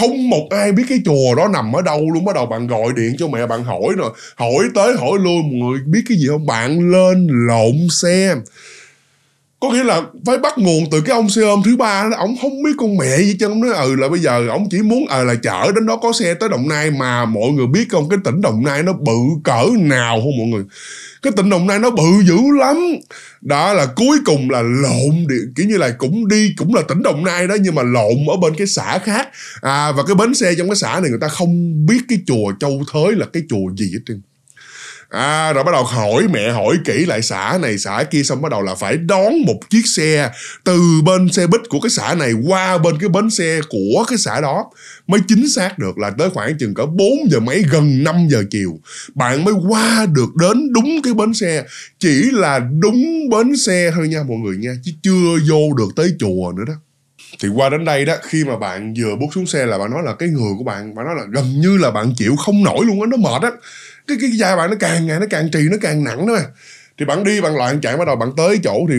A: không một ai biết cái chùa đó nằm ở đâu luôn bắt đầu bạn gọi điện cho mẹ bạn hỏi rồi hỏi tới hỏi lui mọi người biết cái gì không bạn lên lộn xem có nghĩa là phải bắt nguồn từ cái ông xe ôm thứ ba đó ông không biết con mẹ gì chứ ông nói ừ là bây giờ ông chỉ muốn ờ à, là chở đến đó có xe tới đồng nai mà mọi người biết không cái tỉnh đồng nai nó bự cỡ nào không mọi người cái tỉnh đồng nai nó bự dữ lắm đó là cuối cùng là lộn đi, kiểu như là cũng đi cũng là tỉnh đồng nai đó nhưng mà lộn ở bên cái xã khác à, và cái bến xe trong cái xã này người ta không biết cái chùa châu thới là cái chùa gì hết trơn à, rồi bắt đầu hỏi mẹ hỏi kỹ lại xã này xã kia xong bắt đầu là phải đón một chiếc xe từ bên xe buýt của cái xã này qua bên cái bến xe của cái xã đó mới chính xác được là tới khoảng chừng cỡ 4 giờ mấy gần 5 giờ chiều bạn mới qua được đến đúng cái bến xe chỉ là đúng bến xe thôi nha mọi người nha chứ chưa vô được tới chùa nữa đó thì qua đến đây đó khi mà bạn vừa bước xuống xe là bạn nói là cái người của bạn bạn nói là gần như là bạn chịu không nổi luôn á nó mệt á cái cái da bạn nó càng ngày nó càng trì nó càng nặng nữa mà thì bạn đi bạn loạn chạy bắt đầu bạn tới chỗ thì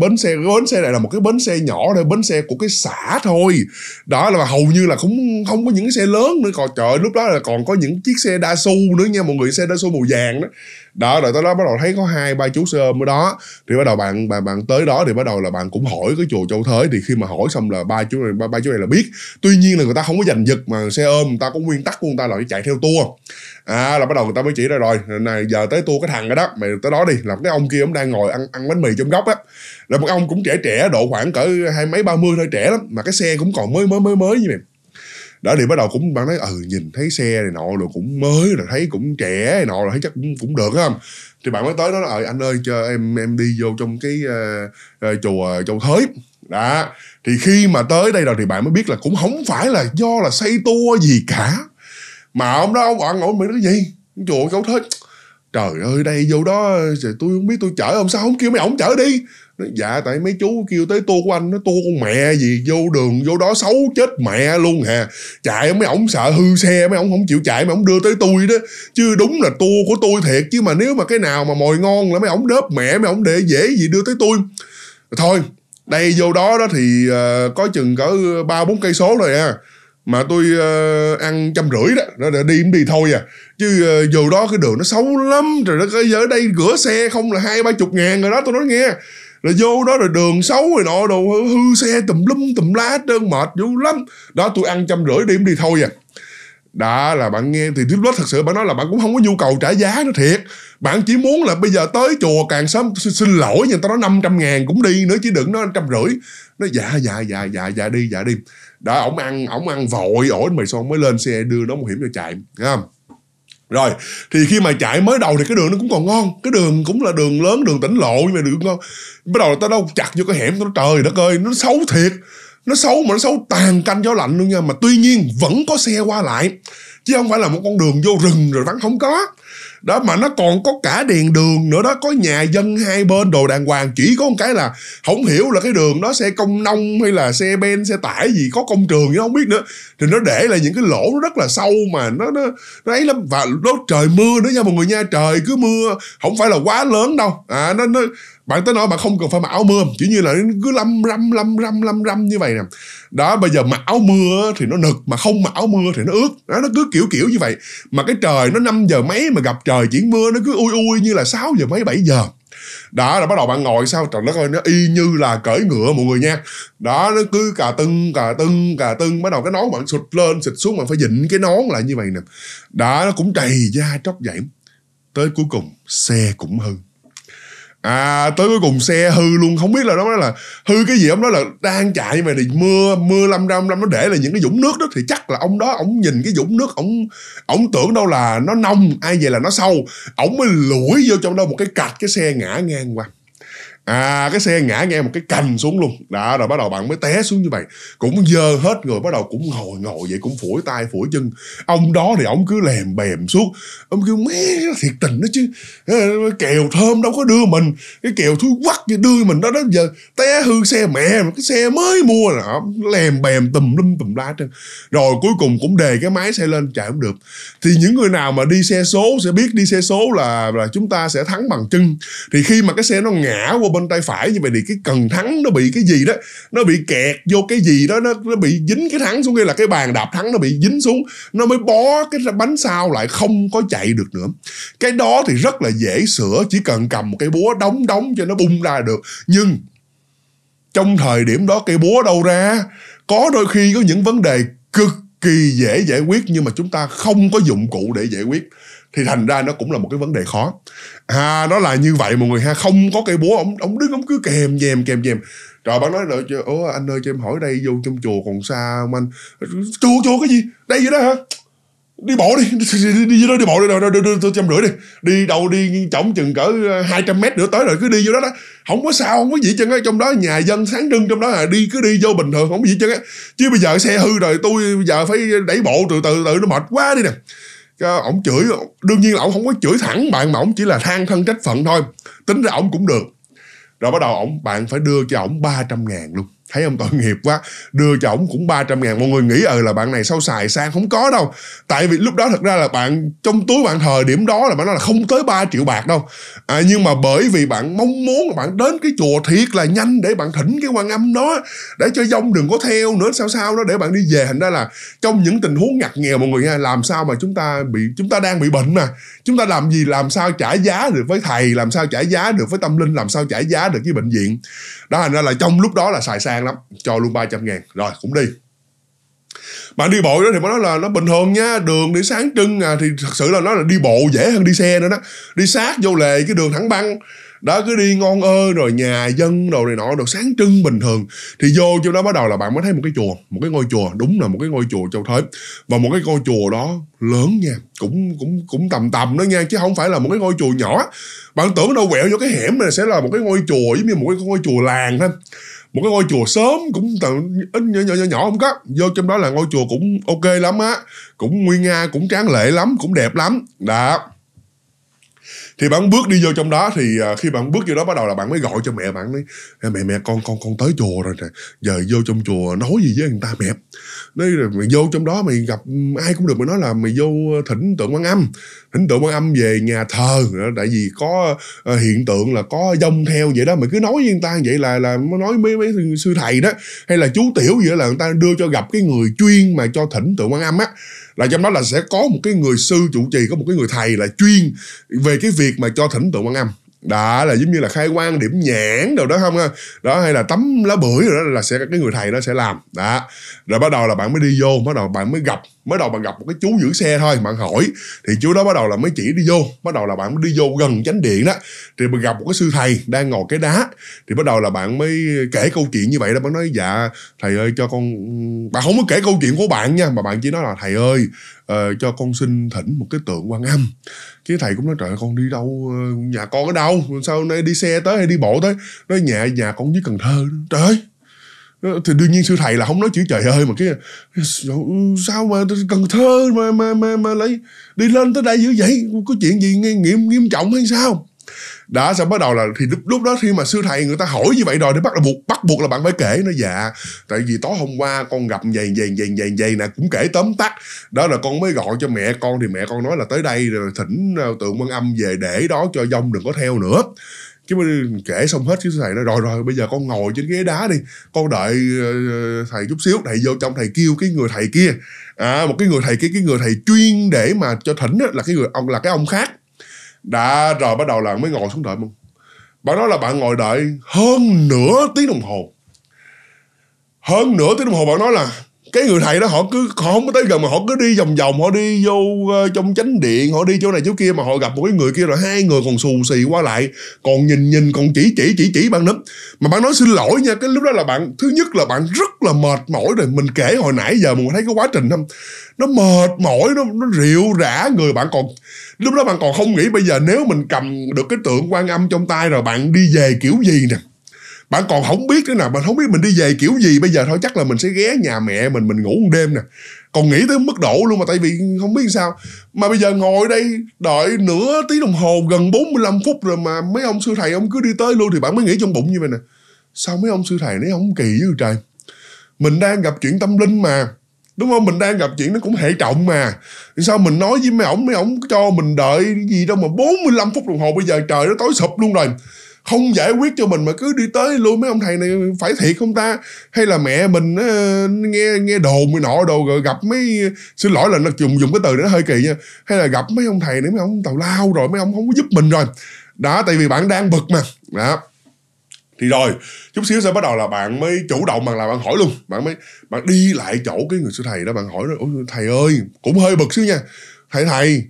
A: bến xe cái bến xe này là một cái bến xe nhỏ thôi bến xe của cái xã thôi đó là hầu như là không không có những cái xe lớn nữa còn trời lúc đó là còn có những chiếc xe đa xu nữa nha mọi người xe đa xu màu vàng đó đó rồi tới đó bắt đầu thấy có hai ba chú sư ôm ở đó thì bắt đầu bạn bạn bạn tới đó thì bắt đầu là bạn cũng hỏi cái chùa châu thới thì khi mà hỏi xong là ba chú này ba, ba chú này là biết tuy nhiên là người ta không có giành giật mà xe ôm người ta có nguyên tắc của người ta là chạy theo tour à là bắt đầu người ta mới chỉ ra rồi này giờ tới tour cái thằng đó mày tới đó đi là cái ông kia ông đang ngồi ăn ăn bánh mì trong góc á là một ông cũng trẻ trẻ độ khoảng cỡ hai mấy ba mươi thôi trẻ lắm mà cái xe cũng còn mới mới mới mới như mày đó thì bắt đầu cũng bạn nói ừ nhìn thấy xe này nọ rồi cũng mới rồi thấy cũng trẻ này nọ rồi thấy chắc cũng cũng được không thì bạn mới tới đó ờ anh ơi cho em em đi vô trong cái uh, uh, chùa châu thới đó thì khi mà tới đây rồi thì bạn mới biết là cũng không phải là do là xây tua gì cả mà ông đó ông bạn ngồi mày nói gì chùa châu thới trời ơi đây vô đó tôi không biết tôi chở ông sao không kêu mấy ổng chở đi nó dạ tại mấy chú kêu tới tô của anh nó tô con mẹ gì vô đường vô đó xấu chết mẹ luôn hà chạy mấy ổng sợ hư xe mấy ổng không chịu chạy mấy ổng đưa tới tôi đó chứ đúng là tô của tôi thiệt chứ mà nếu mà cái nào mà mồi ngon là mấy ổng đớp mẹ mấy ổng để dễ gì đưa tới tôi thôi đây vô đó đó thì uh, có chừng cỡ ba bốn cây số rồi à mà tôi uh, ăn trăm rưỡi đó nó đã đi cũng đi thôi à chứ uh, ờ, dù đó cái đường nó xấu lắm rồi nó ở đây rửa xe không là hai ba chục ngàn rồi đó tôi nói nghe là vô đó rồi đường xấu rồi nọ đồ hư xe tùm lum tùm lá trơn mệt vô lắm đó tôi ăn trăm rưỡi điểm đi thôi à đã là bạn nghe thì thứ đó thật sự bạn nói là bạn cũng không có nhu cầu trả giá nó thiệt bạn chỉ muốn là bây giờ tới chùa càng sớm xin lỗi nhưng tao nói 500 ngàn cũng đi nữa chứ đừng nói trăm rưỡi nó dạ dạ dạ dạ dạ đi dạ đi đã ổng ăn ổng ăn vội ổi mày xong mới lên xe đưa nó một hiểm cho chạy không rồi thì khi mà chạy mới đầu thì cái đường nó cũng còn ngon cái đường cũng là đường lớn đường tỉnh lộ nhưng mà đường ngon bắt đầu tao đâu chặt vô cái hẻm tao trời đất ơi nó xấu thiệt nó xấu mà nó xấu tàn canh gió lạnh luôn nha mà tuy nhiên vẫn có xe qua lại chứ không phải là một con đường vô rừng rồi vắng không có đó mà nó còn có cả đèn đường nữa đó có nhà dân hai bên đồ đàng hoàng chỉ có một cái là không hiểu là cái đường đó xe công nông hay là xe ben xe tải gì có công trường chứ không biết nữa thì nó để là những cái lỗ nó rất là sâu mà nó nó nó ấy lắm và nó trời mưa nữa nha mọi người nha trời cứ mưa không phải là quá lớn đâu à nó nó bạn tới nói bạn không cần phải mặc áo mưa chỉ như là cứ lâm lâm lâm lâm lâm lâm như vậy nè đó bây giờ mặc áo mưa thì nó nực mà không mặc áo mưa thì nó ướt đó nó cứ kiểu kiểu như vậy mà cái trời nó 5 giờ mấy mà gặp trời chuyển mưa nó cứ ui ui như là 6 giờ mấy 7 giờ đó là bắt đầu bạn ngồi sao trời đất ơi nó y như là cởi ngựa mọi người nha đó nó cứ cà tưng cà tưng cà tưng bắt đầu cái nón bạn sụt lên xịt xuống bạn phải dịnh cái nón lại như vậy nè đó nó cũng trầy da tróc dãy tới cuối cùng xe cũng hư à tới cuối cùng xe hư luôn không biết là nó nói là hư cái gì ông nói là đang chạy mà thì mưa mưa lâm râm lâm nó để là những cái dũng nước đó thì chắc là ông đó ông nhìn cái dũng nước ông ông tưởng đâu là nó nông ai về là nó sâu ông mới lủi vô trong đó một cái cạch cái xe ngã ngang qua à cái xe ngã nghe một cái cành xuống luôn đó rồi bắt đầu bạn mới té xuống như vậy cũng dơ hết rồi bắt đầu cũng ngồi ngồi vậy cũng phủi tay phủi chân ông đó thì ông cứ lèm bèm suốt ông kêu mé thiệt tình đó chứ ờ, kèo thơm đâu có đưa mình cái kèo thúi quắc kia đưa mình đó đó giờ té hư xe mẹ cái xe mới mua là lèm bèm tùm lum tùm la trên rồi cuối cùng cũng đề cái máy xe lên chạy không được thì những người nào mà đi xe số sẽ biết đi xe số là là chúng ta sẽ thắng bằng chân thì khi mà cái xe nó ngã qua bên tay phải như vậy thì cái cần thắng nó bị cái gì đó nó bị kẹt vô cái gì đó nó, nó bị dính cái thắng xuống kia là cái bàn đạp thắng nó bị dính xuống nó mới bó cái bánh sau lại không có chạy được nữa cái đó thì rất là dễ sửa chỉ cần cầm một cái búa đóng đóng cho nó bung ra được nhưng trong thời điểm đó cây búa đâu ra có đôi khi có những vấn đề cực kỳ dễ giải quyết nhưng mà chúng ta không có dụng cụ để giải quyết thì thành ra nó cũng là một cái vấn đề khó à nó là như vậy mọi người ha không có cây búa ông ông đứng ông cứ kèm dèm kèm dèm rồi bác nói rồi ố anh ơi cho em hỏi đây vô trong chùa còn xa không anh chùa chùa cái gì đây vậy đó hả đi bộ đi *laughs* đi đi vô đó đi bộ đi rồi đưa tôi trăm rưỡi đi đi đâu đi chổng chừng cỡ 200 ờ, mét nữa tới rồi cứ đi vô đó đó không có sao không có gì chân ở trong đó nhà dân sáng trưng trong đó à đi cứ đi vô bình thường không có gì chân á chứ bây giờ xe hư rồi tôi bây giờ phải đẩy bộ từ từ từ nó mệt quá đi nè ổng chửi đương nhiên là ổng không có chửi thẳng bạn mà ổng chỉ là than thân trách phận thôi tính ra ổng cũng được rồi bắt đầu ổng bạn phải đưa cho ổng 300 ngàn luôn thấy ông tội nghiệp quá đưa cho ổng cũng 300 ngàn mọi người nghĩ ờ ừ, là bạn này sau xài sang không có đâu tại vì lúc đó thật ra là bạn trong túi bạn thời điểm đó là bạn nói là không tới 3 triệu bạc đâu à, nhưng mà bởi vì bạn mong muốn bạn đến cái chùa thiệt là nhanh để bạn thỉnh cái quan âm đó để cho dông đừng có theo nữa sao sao đó để bạn đi về thành ra là trong những tình huống ngặt nghèo mọi người nha làm sao mà chúng ta bị chúng ta đang bị bệnh mà chúng ta làm gì làm sao trả giá được với thầy làm sao trả giá được với tâm linh làm sao trả giá được với bệnh viện đó thành ra là trong lúc đó là xài sang gan lắm cho luôn 300 ngàn rồi cũng đi bạn đi bộ đó thì mới nói là nó bình thường nha đường đi sáng trưng à thì thật sự là nó là đi bộ dễ hơn đi xe nữa đó đi sát vô lề cái đường thẳng băng đó cứ đi ngon ơ rồi nhà dân đồ này nọ đồ sáng trưng bình thường thì vô chỗ đó bắt đầu là bạn mới thấy một cái chùa một cái ngôi chùa đúng là một cái ngôi chùa châu thế và một cái ngôi chùa đó lớn nha cũng cũng cũng tầm tầm đó nha chứ không phải là một cái ngôi chùa nhỏ bạn tưởng đâu quẹo vô cái hẻm này sẽ là một cái ngôi chùa giống như một cái ngôi chùa làng thôi một cái ngôi chùa sớm cũng tự ít nhỏ nhỏ nhỏ, nhỏ không có vô trong đó là ngôi chùa cũng ok lắm á cũng nguyên nga cũng tráng lệ lắm cũng đẹp lắm đó thì bạn bước đi vô trong đó thì à, khi bạn bước vô đó bắt đầu là bạn mới gọi cho mẹ bạn nói mẹ mẹ con con con tới chùa rồi nè giờ vô trong chùa nói gì với người ta mẹ nói rồi mày vô trong đó mày gặp ai cũng được mày nói là mày vô thỉnh tượng quan âm thỉnh tượng quan âm về nhà thờ tại vì có ờ, hiện tượng là có dông theo vậy đó mà cứ nói với người ta vậy là là nói mấy mấy sư thầy đó hay là chú tiểu gì đó là người ta đưa cho gặp cái người chuyên mà cho thỉnh tượng quan âm á là trong đó là sẽ có một cái người sư chủ trì có một cái người thầy là chuyên về cái việc mà cho thỉnh tượng quan âm đó là giống như là khai quang điểm nhãn đâu đó không ha đó hay là tấm lá bưởi rồi đó là sẽ cái người thầy đó sẽ làm đó rồi bắt đầu là bạn mới đi vô bắt đầu bạn mới gặp mới đầu bạn gặp một cái chú giữ xe thôi bạn hỏi thì chú đó bắt đầu là mới chỉ đi vô bắt đầu là bạn mới đi vô gần chánh điện đó thì bạn gặp một cái sư thầy đang ngồi cái đá thì bắt đầu là bạn mới kể câu chuyện như vậy đó bạn nói dạ thầy ơi cho con bạn không có kể câu chuyện của bạn nha mà bạn chỉ nói là thầy ơi uh, cho con xin thỉnh một cái tượng quan âm cái thầy cũng nói trời con đi đâu ờ, nhà con ở đâu sao nay đi xe tới hay đi bộ tới nói nhà nhà con dưới cần thơ trời ơi ờ, thì đương nhiên sư thầy là không nói chữ trời ơi mà cái sao mà cần thơ mà mà mà, mà lấy đi lên tới đây dữ vậy có chuyện gì nghiêm nghiêm trọng hay sao đã xong bắt đầu là thì lúc, lúc đó khi mà sư thầy người ta hỏi như vậy rồi thì bắt là buộc bắt buộc là bạn phải kể nó dạ tại vì tối hôm qua con gặp vậy vậy vậy vậy vậy nè cũng kể tóm tắt đó là con mới gọi cho mẹ con thì mẹ con nói là tới đây rồi thỉnh ờ, tượng quan âm về để đó cho dông đừng có theo nữa chứ mới kể xong hết chứ thầy nói rồi rồi bây giờ con ngồi trên ghế đá đi con đợi ờ, thầy chút xíu thầy vô trong thầy kêu cái người thầy kia à, một cái người thầy cái cái người thầy chuyên để mà cho thỉnh là cái người ông là cái ông khác đã rồi bắt đầu là mới ngồi xuống đợi luôn. bạn nói là bạn ngồi đợi hơn nửa tiếng đồng hồ hơn nửa tiếng đồng hồ bạn nói là cái người thầy đó họ cứ họ không có tới gần mà họ cứ đi vòng vòng họ đi vô uh, trong chánh điện họ đi chỗ này chỗ kia mà họ gặp một cái người kia rồi hai người còn xù xì qua lại còn nhìn nhìn còn chỉ chỉ chỉ chỉ bạn nấm mà bạn nói xin lỗi nha cái lúc đó là bạn thứ nhất là bạn rất là mệt mỏi rồi mình kể hồi nãy giờ mình thấy cái quá trình không nó mệt mỏi nó nó rượu rã người bạn còn lúc đó bạn còn không nghĩ bây giờ nếu mình cầm được cái tượng quan âm trong tay rồi bạn đi về kiểu gì nè bạn còn không biết nữa nè mình không biết mình đi về kiểu gì bây giờ thôi chắc là mình sẽ ghé nhà mẹ mình mình ngủ một đêm nè còn nghĩ tới mức độ luôn mà tại vì không biết sao mà bây giờ ngồi đây đợi nửa tiếng đồng hồ gần 45 phút rồi mà mấy ông sư thầy ông cứ đi tới luôn thì bạn mới nghĩ trong bụng như vậy nè sao mấy ông sư thầy nó không kỳ với trời mình đang gặp chuyện tâm linh mà đúng không mình đang gặp chuyện nó cũng hệ trọng mà sao mình nói với mấy ổng mấy ổng cho mình đợi gì đâu mà 45 phút đồng hồ bây giờ trời nó tối sụp luôn rồi không giải quyết cho mình mà cứ đi tới luôn mấy ông thầy này phải thiệt không ta hay là mẹ mình uh, nghe nghe đồn này nọ đồ rồi gặp mấy xin lỗi là nó dùng dùng cái từ nó hơi kỳ nha hay là gặp mấy ông thầy nữa mấy ông tào lao rồi mấy ông không có giúp mình rồi đó tại vì bạn đang bực mà đó thì rồi chút xíu sẽ bắt đầu là bạn mới chủ động bằng là bạn hỏi luôn bạn mới bạn đi lại chỗ cái người sư thầy đó bạn hỏi rồi thầy ơi cũng hơi bực xíu nha thầy thầy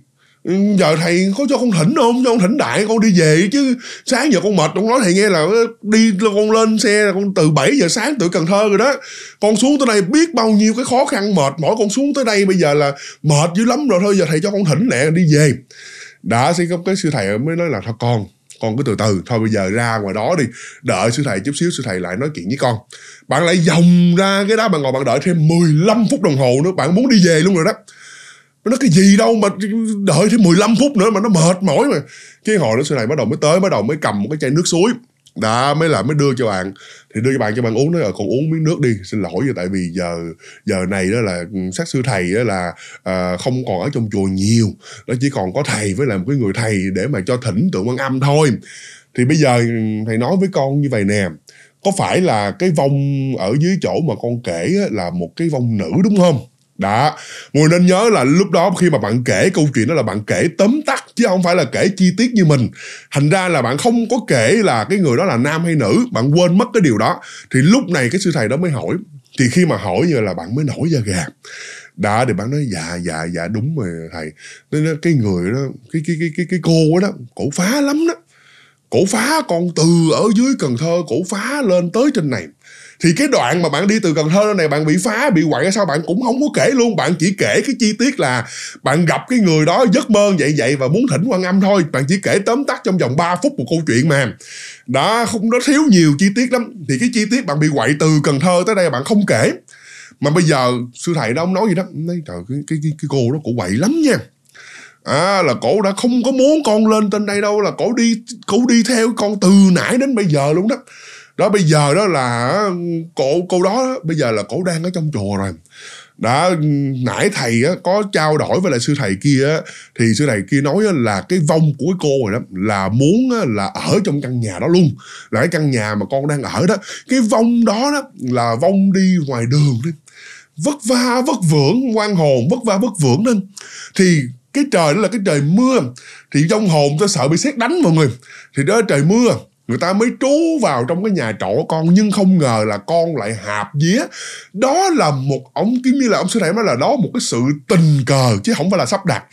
A: Ừ, giờ thầy có cho con thỉnh không cho con thỉnh đại con đi về chứ sáng giờ con mệt con nói thầy nghe là đi con lên xe con từ 7 giờ sáng từ cần thơ rồi đó con xuống tới đây biết bao nhiêu cái khó khăn mệt mỏi con xuống tới đây bây giờ là mệt dữ lắm rồi thôi giờ thầy cho con thỉnh nè đi về đã xin thì cái sư thầy mới nói là thôi con con cứ từ từ thôi bây giờ ra ngoài đó đi đợi sư thầy chút xíu sư thầy lại nói chuyện với con bạn lại vòng ra cái đó bạn ngồi bạn đợi thêm 15 phút đồng hồ nữa bạn muốn đi về luôn rồi đó nó nói cái gì đâu mà đợi thêm 15 phút nữa mà nó mệt mỏi mà cái hồi đó sau này bắt đầu mới tới bắt đầu mới cầm một cái chai nước suối đã mới là mới đưa cho bạn thì đưa cho bạn cho bạn uống nói là con uống miếng nước đi xin lỗi vì tại vì giờ giờ này đó là sát sư thầy đó là à, không còn ở trong chùa nhiều nó chỉ còn có thầy với là một cái người thầy để mà cho thỉnh tượng quan âm thôi thì bây giờ thầy nói với con như vậy nè có phải là cái vong ở dưới chỗ mà con kể là một cái vong nữ đúng không đó mùi nên nhớ là lúc đó khi mà bạn kể câu chuyện đó là bạn kể tóm tắt chứ không phải là kể chi tiết như mình thành ra là bạn không có kể là cái người đó là nam hay nữ bạn quên mất cái điều đó thì lúc này cái sư thầy đó mới hỏi thì khi mà hỏi như là bạn mới nổi da gà đã thì bạn nói dạ dạ dạ đúng rồi thầy nên cái người đó cái cái cái cái cái cô đó cổ phá lắm đó cổ phá còn từ ở dưới cần thơ cổ phá lên tới trên này thì cái đoạn mà bạn đi từ Cần Thơ này bạn bị phá bị quậy sao bạn cũng không có kể luôn bạn chỉ kể cái chi tiết là bạn gặp cái người đó giấc mơ vậy vậy và muốn thỉnh quan âm thôi bạn chỉ kể tóm tắt trong vòng 3 phút một câu chuyện mà đó không nó thiếu nhiều chi tiết lắm thì cái chi tiết bạn bị quậy từ Cần Thơ tới đây bạn không kể mà bây giờ sư thầy đó ông nói gì đó nói trời cái cái cái, cái cô đó cũng quậy lắm nha à là cổ đã không có muốn con lên trên đây đâu là cổ đi cổ đi theo con từ nãy đến bây giờ luôn đó đó bây giờ đó là cổ cô đó bây giờ là cổ đang ở trong chùa rồi đã nãy thầy á, có trao đổi với lại sư thầy kia á, thì sư thầy kia nói á, là cái vong của cái cô rồi đó là muốn á, là ở trong căn nhà đó luôn là cái căn nhà mà con đang ở đó cái vong đó đó là vong đi ngoài đường đấy vất va vất vưởng quan hồn vất va vất vưởng lên thì cái trời đó là cái trời mưa thì trong hồn tôi sợ bị xét đánh mọi người thì đó trời mưa người ta mới trú vào trong cái nhà trọ con nhưng không ngờ là con lại hạp vía đó là một ông kiếm như là ông sư thầy nói là đó một cái sự tình cờ chứ không phải là sắp đặt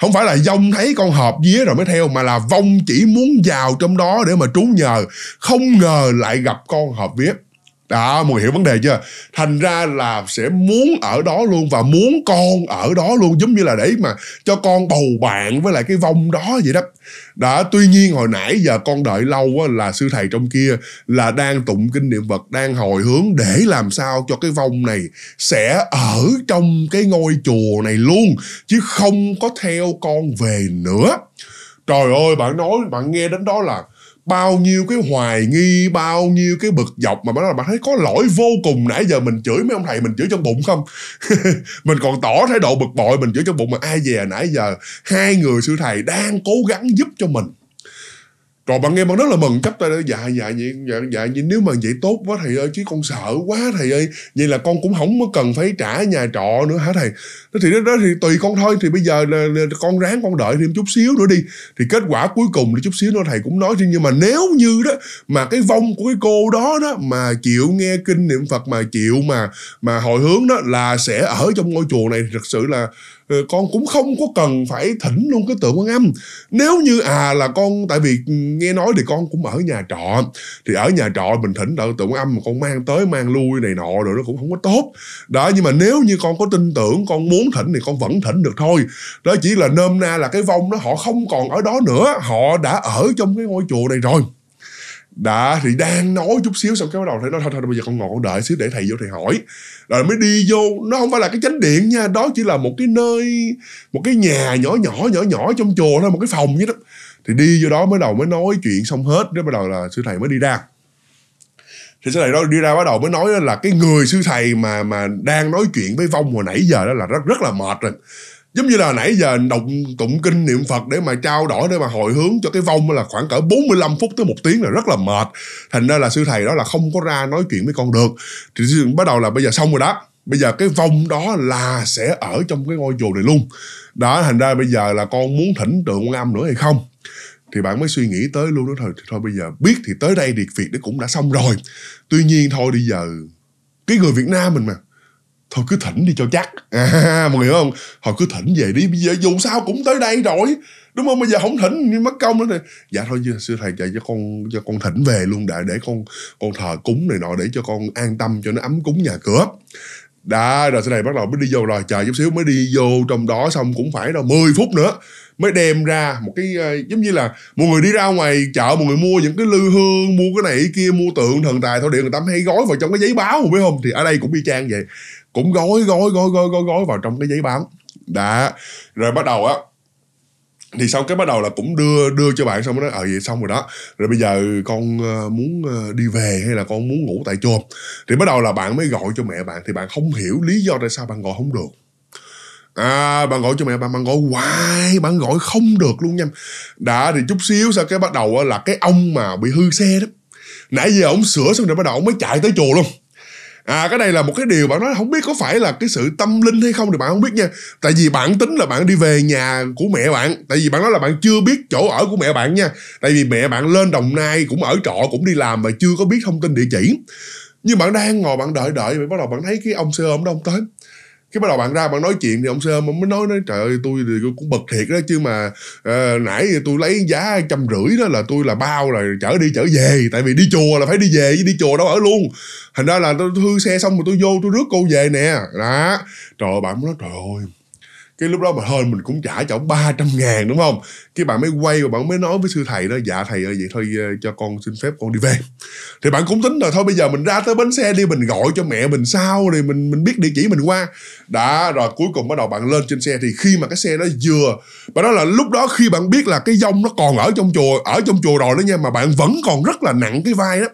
A: không phải là vong thấy con hợp vía rồi mới theo mà là vong chỉ muốn vào trong đó để mà trú nhờ không ngờ lại gặp con hợp vía đó mùi hiểu vấn đề chưa thành ra là sẽ muốn ở đó luôn và muốn con ở đó luôn giống như là để mà cho con bầu bạn với lại cái vong đó vậy đó đó tuy nhiên hồi nãy giờ con đợi lâu quá là sư thầy trong kia là đang tụng kinh niệm vật đang hồi hướng để làm sao cho cái vong này sẽ ở trong cái ngôi chùa này luôn chứ không có theo con về nữa trời ơi bạn nói bạn nghe đến đó là bao nhiêu cái hoài nghi bao nhiêu cái bực dọc mà bắt đầu bạn thấy có lỗi vô cùng nãy giờ mình chửi mấy ông thầy mình chửi trong bụng không *laughs* mình còn tỏ thái độ bực bội mình chửi trong bụng mà ai về nãy giờ hai người sư thầy đang cố gắng giúp cho mình rồi bạn nghe bạn rất là mừng chấp tay dạ dạ vậy dạ, dạ vậy nếu mà vậy tốt quá thầy ơi chứ con sợ quá thầy ơi vậy là con cũng không có cần phải trả nhà trọ nữa hả thầy nó thì đó, thì tùy con thôi thì bây giờ là, là con ráng con đợi thêm chút xíu nữa đi thì kết quả cuối cùng là chút xíu nữa thầy cũng nói chứ nhưng mà nếu như đó mà cái vong của cái cô đó đó mà chịu nghe kinh niệm phật mà chịu mà mà hồi hướng đó là sẽ ở trong ngôi chùa này thật sự là Ừ, con cũng không có cần phải thỉnh luôn cái tượng quan âm nếu như à là con tại vì nghe nói thì con cũng ở nhà trọ thì ở nhà trọ mình thỉnh đợi tượng quan âm mà con mang tới mang lui này nọ rồi nó cũng không có tốt đó nhưng mà nếu như con có tin tưởng con muốn thỉnh thì con vẫn thỉnh được thôi đó chỉ là nôm na là cái vong đó họ không còn ở đó nữa họ đã ở trong cái ngôi chùa này rồi đã thì đang nói chút xíu xong cái bắt đầu thấy nói thôi thôi bây giờ con ngồi con đợi xíu để thầy vô thầy hỏi rồi mới đi vô nó không phải là cái chánh điện nha đó chỉ là một cái nơi một cái nhà nhỏ nhỏ nhỏ nhỏ trong chùa thôi một cái phòng vậy đó thì đi vô đó mới đầu mới nói chuyện xong hết rồi bắt đầu là sư thầy mới đi ra thì sư thầy đó đi ra bắt đầu mới nói là cái người sư thầy mà mà đang nói chuyện với vong hồi nãy giờ đó là rất rất là mệt rồi giống như là nãy giờ động tụng kinh niệm Phật để mà trao đổi để mà hồi hướng cho cái vong là khoảng cỡ 45 phút tới một tiếng là rất là mệt thành ra là sư thầy đó là không có ra nói chuyện với con được thì bắt đầu là bây giờ xong rồi đó bây giờ cái vong đó là sẽ ở trong cái ngôi chùa này luôn đó thành ra bây giờ là con muốn thỉnh tượng quan âm nữa hay không thì bạn mới suy nghĩ tới luôn đó thôi thôi bây giờ biết thì tới đây thì việc nó cũng đã xong rồi tuy nhiên thôi bây giờ cái người việt nam mình mà thôi cứ thỉnh đi cho chắc à, *laughs* mọi người hiểu không họ cứ thỉnh về đi bây giờ dù sao cũng tới đây rồi đúng không bây giờ không thỉnh mất công nữa này, dạ thôi dạ, sư thầy dạy cho dạ, con cho dạ, con thỉnh về luôn để để con con thờ cúng này nọ để cho con an tâm cho nó ấm cúng nhà cửa đã rồi sau này bắt đầu mới đi vô rồi chờ chút xíu mới đi vô trong đó xong cũng phải đâu 10 phút nữa mới đem ra một cái ờ, giống như là mọi người đi ra ngoài chợ mọi người mua những cái lư hương mua cái này cái kia mua tượng thần tài thôi điện người ta hay gói vào trong cái giấy báo biết không thì ở đây cũng y chang vậy cũng gói gói gói gói gói gói vào trong cái giấy báo đã rồi bắt đầu á thì sau cái bắt đầu là cũng đưa đưa cho bạn xong đó ở ờ, vậy xong rồi đó rồi bây giờ con ờ, muốn ờ, đi về hay là con muốn ngủ tại chùa thì bắt đầu là bạn mới gọi cho mẹ bạn thì bạn không hiểu lý do tại sao bạn gọi không được à bạn gọi cho mẹ bạn bạn gọi hoài bạn gọi không được luôn nha đã thì chút xíu sau cái bắt đầu là cái ông mà bị hư xe đó nãy giờ ông sửa xong rồi bắt đầu ông mới chạy tới chùa luôn à cái này là một cái điều bạn nói không biết có phải là cái sự tâm linh hay không thì bạn không biết nha tại vì bạn tính là bạn đi về nhà của mẹ bạn tại vì bạn nói là bạn chưa biết chỗ ở của mẹ bạn nha tại vì mẹ bạn lên đồng nai cũng ở trọ cũng đi làm mà chưa có biết thông tin địa chỉ nhưng bạn đang ngồi bạn đợi đợi bạn bắt đầu bạn thấy cái ông xe ôm đó ông tới cái bắt đầu bạn ra bạn nói chuyện thì ông sơn ông mới nói nói trời ơi tôi cũng bực thiệt đó chứ mà à, nãy tôi lấy giá trăm rưỡi đó là tôi là bao rồi chở đi chở về tại vì đi chùa là phải đi về chứ đi chùa đâu ở luôn thành ra là tôi hư xe xong rồi tôi vô tôi rước cô về nè đó trời ơi bạn nói trời ơi cái lúc đó mà hơn mình cũng trả cho 300 ngàn đúng không cái bạn mới quay và bạn mới nói với sư thầy đó dạ thầy ơi vậy thôi ờ, cho con xin phép con đi về thì bạn cũng tính là thôi bây giờ mình ra tới bến xe đi mình gọi cho mẹ mình sao rồi mình mình biết địa chỉ mình qua đã rồi cuối cùng bắt đầu bạn lên trên xe thì khi mà cái xe đó vừa và đó là lúc đó khi bạn biết là cái dông nó còn ở trong chùa ở trong chùa rồi đó nha mà bạn vẫn còn rất là nặng cái vai đó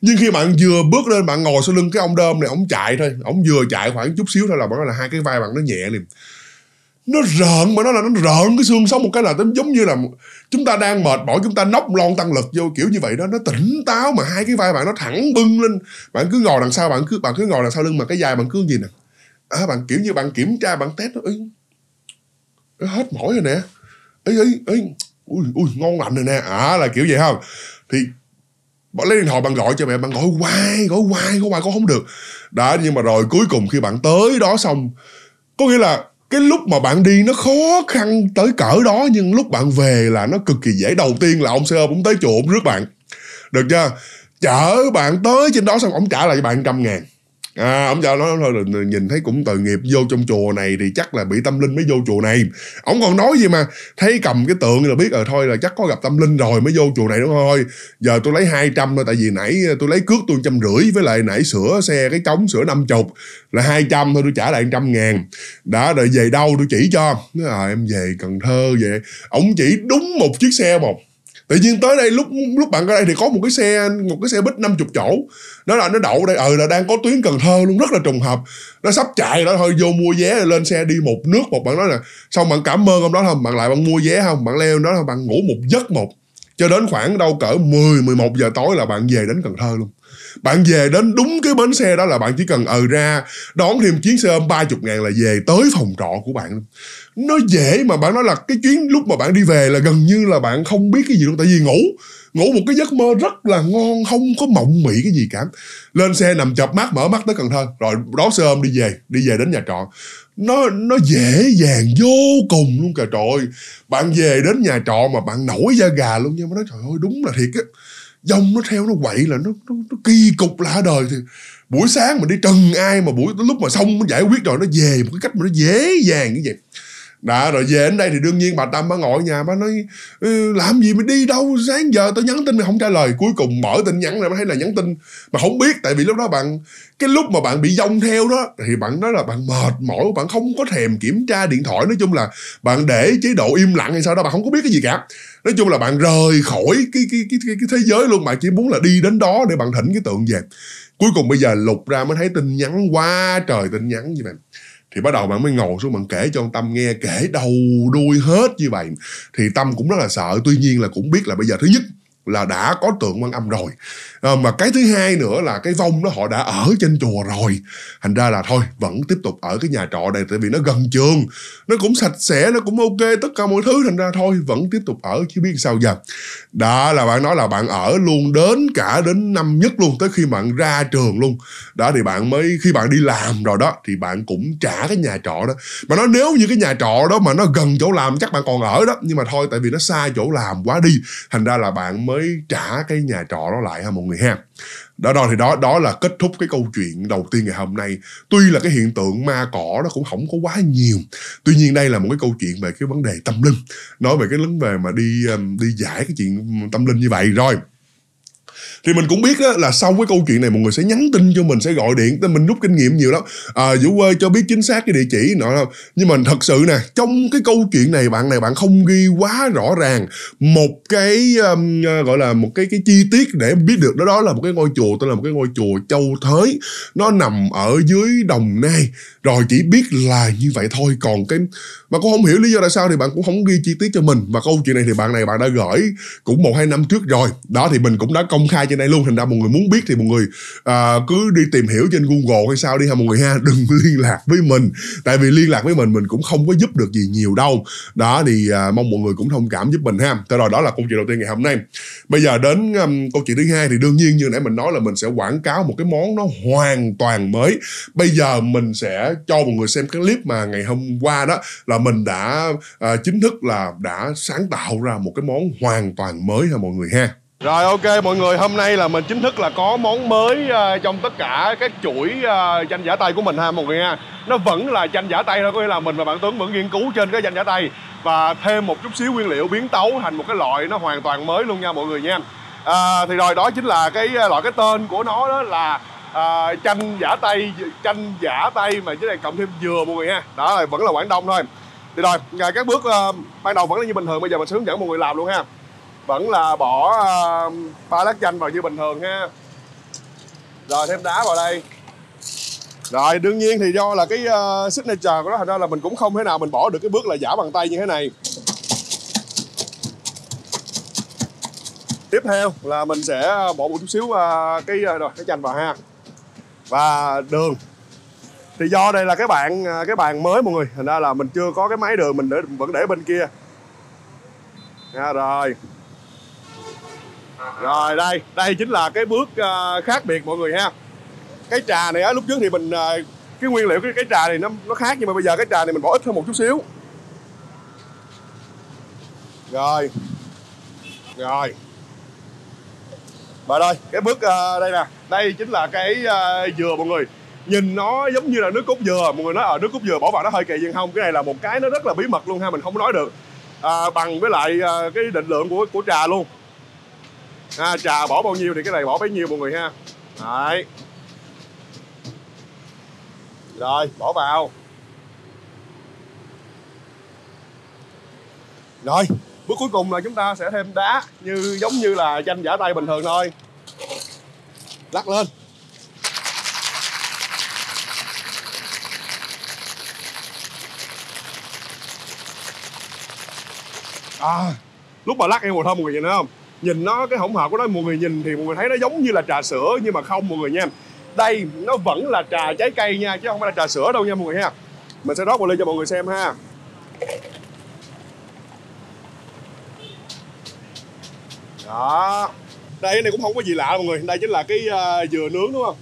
A: nhưng khi bạn vừa bước lên bạn ngồi sau lưng cái ông đơm này ông chạy thôi ông vừa chạy khoảng chút xíu thôi là bạn nói là hai cái vai bạn nó nhẹ liền nó rợn mà nó là nó rợn cái xương sống một cái là giống như là chúng ta đang mệt mỏi chúng ta nóc lon tăng lực vô kiểu như vậy đó nó tỉnh táo mà hai cái vai bạn nó thẳng bưng lên bạn cứ ngồi đằng sau bạn cứ bạn cứ ngồi đằng sau lưng mà cái dài bạn cứ gì nè à, bạn kiểu như bạn kiểm tra bạn test nó hết mỏi rồi nè ấy ấy ấy ui ui ngon lành rồi nè à là kiểu vậy không thì bạn lấy điện thoại bạn gọi cho mẹ bạn gọi hoài gọi hoài gọi hoài có không được đã nhưng mà rồi cuối cùng khi bạn tới đó xong có nghĩa là cái lúc mà bạn đi nó khó khăn tới cỡ đó nhưng lúc bạn về là nó cực kỳ dễ đầu tiên là ông xe cũng tới chỗ ông rước bạn được chưa chở bạn tới trên đó xong ông trả lại cho bạn trăm ngàn à, ông già nói thôi là nhìn thấy cũng tội nghiệp vô trong chùa này thì chắc là bị tâm linh mới vô chùa này ông còn nói gì mà thấy cầm cái tượng là biết ờ thôi là chắc có gặp tâm linh rồi mới vô chùa này đúng không thôi giờ tôi lấy 200 thôi tại vì nãy tôi lấy cước tôi trăm rưỡi với lại nãy sửa xe cái cống sửa năm chục là 200 thôi tôi trả lại trăm ngàn đã rồi về đâu tôi chỉ cho à, em về Cần Thơ về ông chỉ đúng một chiếc xe một tự nhiên tới đây lúc lúc bạn ra đây thì có một cái xe một cái xe bít 50 chỗ nó là nó đậu đây ừ là đang có tuyến cần thơ luôn rất là trùng hợp nó sắp chạy nó thôi vô mua vé lên xe đi một nước một bạn nói là xong bạn cảm ơn ông đó không bạn lại bạn mua vé không bạn leo đó không bạn ngủ một giấc một cho đến khoảng đâu cỡ 10 11 giờ tối là bạn về đến Cần Thơ luôn bạn về đến đúng cái bến xe đó là bạn chỉ cần ừ ra đón thêm chuyến xe ôm 30 ngàn là về tới phòng trọ của bạn luôn nó dễ mà bạn nói là cái chuyến lúc mà bạn đi về là gần như là bạn không biết cái gì luôn tại vì ngủ ngủ một cái giấc mơ rất là ngon không có mộng mị cái gì cả lên xe nằm chập mắt mở mắt tới cần thơ rồi đó sơ hôm đi về đi về đến nhà trọ nó nó dễ dàng vô cùng luôn kìa trời ơi bạn về đến nhà trọ mà bạn nổi da gà luôn nha mà nói trời ơi đúng là thiệt á dông nó theo nó quậy là nó, nó, nó kỳ cục lạ đời thì buổi sáng mình đi trần ai mà buổi lúc mà xong nó giải quyết rồi nó về một cái cách mà nó dễ dàng như vậy đã rồi về đến đây thì đương nhiên bà tâm bà ngồi nhà bà nói ừ, làm gì mà đi đâu sáng giờ tao nhắn tin mà không trả lời cuối cùng mở tin nhắn ra mới thấy là nhắn tin mà không biết tại vì lúc đó bạn cái lúc mà bạn bị dông theo đó thì bạn nói là bạn mệt mỏi bạn không có thèm kiểm tra điện thoại nói chung là bạn để chế độ im lặng hay sao đó bạn không có biết cái gì cả nói chung là bạn rời khỏi cái cái cái cái, cái thế giới luôn mà chỉ muốn là đi đến đó để bạn thỉnh cái tượng về cuối cùng bây giờ lục ra mới thấy tin nhắn quá trời tin nhắn như vậy thì bắt đầu bạn mới ngồi xuống bạn kể cho ông tâm nghe kể đầu đuôi hết như vậy thì tâm cũng rất là sợ tuy nhiên là cũng biết là bây giờ thứ nhất là đã có tượng quan âm rồi à, mà cái thứ hai nữa là cái vong đó họ đã ở trên chùa rồi thành ra là thôi vẫn tiếp tục ở cái nhà trọ này tại vì nó gần trường nó cũng sạch sẽ nó cũng ok tất cả mọi thứ thành ra thôi vẫn tiếp tục ở chứ biết sao giờ đã là bạn nói là bạn ở luôn đến cả đến năm nhất luôn tới khi bạn ra trường luôn đó thì bạn mới khi bạn đi làm rồi đó thì bạn cũng trả cái nhà trọ đó mà nó nếu như cái nhà trọ đó mà nó gần chỗ làm chắc bạn còn ở đó nhưng mà thôi tại vì nó xa chỗ làm quá đi thành ra là bạn mới mới trả cái nhà trọ đó lại ha mọi người ha đó đó thì đó đó là kết thúc cái câu chuyện đầu tiên ngày hôm nay tuy là cái hiện tượng ma cỏ nó cũng không có quá nhiều tuy nhiên đây là một cái câu chuyện về cái vấn đề tâm linh nói về cái vấn đề mà đi um, đi giải cái chuyện tâm linh như vậy rồi thì mình cũng biết á, là sau cái câu chuyện này mọi người sẽ nhắn tin cho mình sẽ gọi điện nên mình rút kinh nghiệm nhiều lắm à, vũ ơi cho biết chính xác cái địa chỉ nọ đâu nhưng mà thật sự nè trong cái câu chuyện này bạn này bạn không ghi quá rõ ràng một cái um, à, gọi là một cái cái chi tiết để biết được đó đó là một cái ngôi chùa tên là một cái ngôi chùa châu thới nó nằm ở dưới đồng nai rồi chỉ biết là như vậy thôi còn cái mà cũng không hiểu lý do tại sao thì bạn cũng không ghi chi tiết cho mình và câu chuyện này thì bạn này bạn đã gửi cũng một hai năm trước rồi đó thì mình cũng đã công khai trên đây luôn thành ra mọi người muốn biết thì mọi người à, cứ đi tìm hiểu trên google hay sao đi ha mọi người ha *laughs* đừng liên lạc với mình tại vì liên lạc với mình mình cũng không có giúp được gì nhiều đâu đó thì à, mong mọi người cũng thông cảm giúp mình ha thế rồi đó là câu chuyện đầu tiên ngày hôm nay bây giờ đến um, câu chuyện thứ hai thì đương nhiên như nãy mình nói là mình sẽ quảng cáo một cái món nó hoàn toàn mới bây giờ mình sẽ cho mọi người xem cái clip mà ngày hôm qua đó là mình đã à, chính thức là đã sáng tạo ra một cái món hoàn toàn mới ha mọi người ha rồi ok mọi người, hôm nay là mình chính thức là có món mới uh, trong tất cả các chuỗi uh, ờ, tranh giả tay của mình ha mọi người nha Nó vẫn là tranh giả tay thôi, có nghĩa là mình và bạn Tuấn vẫn nghiên cứu trên cái tranh giả tay Và thêm một chút xíu nguyên liệu biến tấu thành một cái loại nó hoàn toàn mới luôn nha mọi người nha à, Thì rồi đó chính là cái loại cái tên của nó đó là à, chanh giả tay chanh giả tay mà dưới này cộng thêm dừa mọi người nha. đó là vẫn là quảng đông thôi thì rồi các bước uh, ban đầu vẫn là như bình thường bây giờ mình sẽ hướng dẫn mọi người làm luôn ha vẫn là bỏ ờ, ba lát chanh vào như bình thường ha rồi thêm đá vào đây rồi đương nhiên thì do là cái uh, signature của nó thành ra là mình cũng không thể nào mình bỏ được cái bước là giả bằng tay như thế này tiếp theo là mình sẽ bỏ một chút xíu ờ, cái rồi cái chanh vào ha và đường thì do đây là cái bạn cái bàn mới mọi người thành ra là mình chưa có cái máy đường mình để, vẫn để bên kia nha rồi rồi đây đây chính là cái bước ờ, khác biệt mọi người ha cái trà này á lúc trước thì mình ờ, cái nguyên liệu cái, cái trà này nó nó khác nhưng mà bây giờ cái trà này mình bỏ ít hơn một chút xíu rồi rồi và đây cái bước uh, đây nè đây chính là cái uh, dừa mọi người nhìn nó giống như là nước cốt dừa mọi người nói ở à, nước cốt dừa bỏ vào nó hơi kỳ nhưng không cái này là một cái nó rất là bí mật luôn ha mình không nói được à, bằng với lại uh, cái định lượng của của trà luôn à, trà bỏ bao nhiêu thì cái này bỏ bấy nhiêu mọi người ha đấy rồi bỏ vào rồi bước cuối cùng là chúng ta sẽ thêm đá như giống như là chanh giả tay bình thường thôi lắc lên à lúc mà lắc em một thơm mọi người nhìn không nhìn nó cái hỗn hợp của nó mọi người nhìn thì mọi người thấy nó giống như là trà sữa nhưng mà không mọi người nha đây nó vẫn là trà trái cây nha chứ không phải là trà sữa đâu nha mọi người ha mình sẽ rót một ly cho mọi người xem ha đó đây cái này cũng không có gì lạ mọi người đây chính là cái uh, dừa nướng đúng không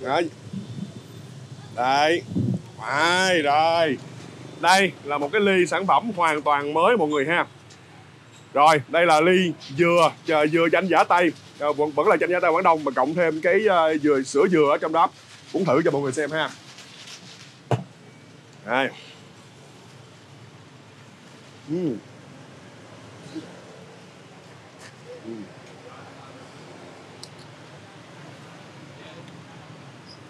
A: đó. đây Đấy, rồi đây là một cái ly sản phẩm hoàn toàn mới mọi người ha rồi đây là ly dừa à, dừa chanh giả tây à, vẫn vẫn là chanh giả tây quảng đông mà cộng thêm cái à, dừa sữa dừa ở trong đó cũng thử cho mọi người xem ha đây uhm.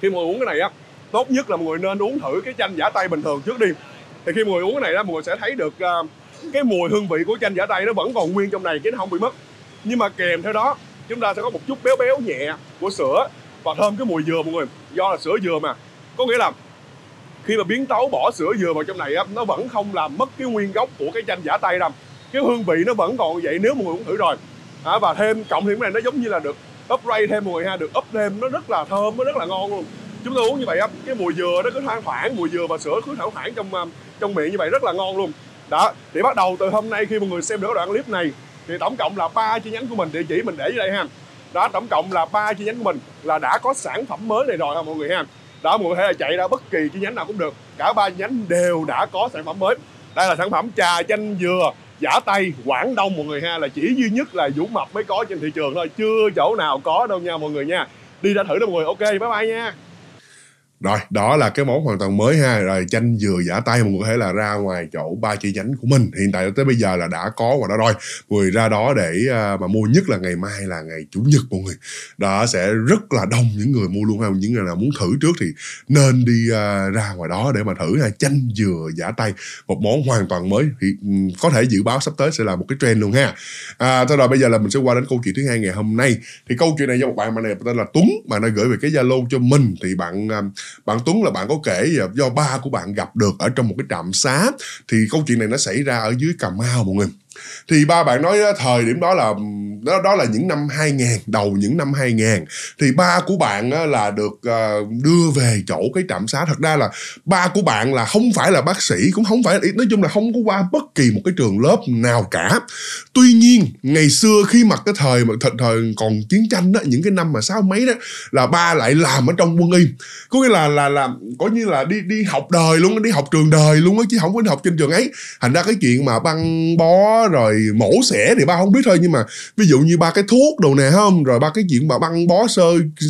A: khi mọi người uống cái này á tốt nhất là mọi người nên uống thử cái chanh giả tây bình thường trước đi thì khi mọi người uống cái này đó mọi người sẽ thấy được uh, cái mùi hương vị của chanh giả tây nó vẫn còn nguyên trong này chứ nó không bị mất nhưng mà kèm theo đó chúng ta sẽ có một chút béo béo nhẹ của sữa và thơm cái mùi dừa mọi người do là sữa dừa mà có nghĩa là khi mà biến tấu bỏ sữa dừa vào trong này á nó vẫn không làm mất cái nguyên gốc của cái chanh giả tây đâu cái hương vị nó vẫn còn vậy nếu mọi người cũng thử rồi à, và thêm cộng thêm cái này nó giống như là được upgrade thêm mọi người ha được up thêm nó rất là thơm nó rất là ngon luôn chúng tôi uống như vậy á cái mùi dừa nó cứ thoang thoảng mùi dừa và sữa cứ thoang thoảng trong à, trong miệng như vậy rất là ngon luôn đó thì bắt đầu từ hôm nay khi mọi người xem được đoạn clip này thì tổng cộng là ba chi nhánh của mình địa chỉ mình để dưới đây ha đó tổng cộng là ba chi nhánh của mình là đã có sản phẩm mới này rồi ha mọi người ha đó mọi người có thể là chạy ra bất kỳ chi nhánh nào cũng được cả ba chi nhánh đều đã có sản phẩm mới đây là sản phẩm trà chanh dừa giả tay quảng đông mọi người ha là chỉ duy nhất là vũ mập mới có trên thị trường thôi chưa chỗ nào có đâu nha mọi người nha đi ra thử đó mọi người ok bye bye nha rồi đó là cái món hoàn toàn mới ha rồi chanh dừa giả tay mình có thể là ra ngoài chỗ ba chi nhánh của mình hiện tại tới bây giờ là đã có và đó rồi người ra đó để à, mà mua nhất là ngày mai là ngày chủ nhật mọi người đó sẽ rất là đông những người mua luôn ha những người nào muốn thử trước thì nên đi à, ra ngoài đó để mà thử ha chanh dừa giả tay một món hoàn toàn mới thì có thể dự báo sắp tới sẽ là một cái trend luôn ha à, thế rồi bây giờ là mình sẽ qua đến câu chuyện thứ hai ngày hôm nay thì câu chuyện này do một bạn mà này tên là Tuấn mà nó gửi về cái Zalo cho mình thì bạn à, bạn Tuấn là bạn có kể do ba của bạn gặp được ở trong một cái trạm xá thì câu chuyện này nó xảy ra ở dưới Cà Mau mọi người thì ba bạn nói ờ, thời điểm đó là đó đó là những năm 2000 đầu những năm 2000 thì ba của bạn ờ, là được ờ, đưa về chỗ cái trạm xá thật ra là ba của bạn là không phải là bác sĩ cũng không phải nói chung là không có qua bất kỳ một cái trường lớp nào cả tuy nhiên ngày xưa khi mà cái thời mà thời, thời còn chiến tranh đó những cái năm mà sáu mấy đó là ba lại làm ở trong quân y có nghĩa là là làm có như là đi đi học đời luôn đi học trường đời luôn á chứ không có đi học trên trường ấy thành ra cái chuyện mà băng bó rồi mổ xẻ thì ba không biết thôi nhưng mà ví dụ như ba cái thuốc đồ nè không rồi ba cái chuyện mà băng bó sơ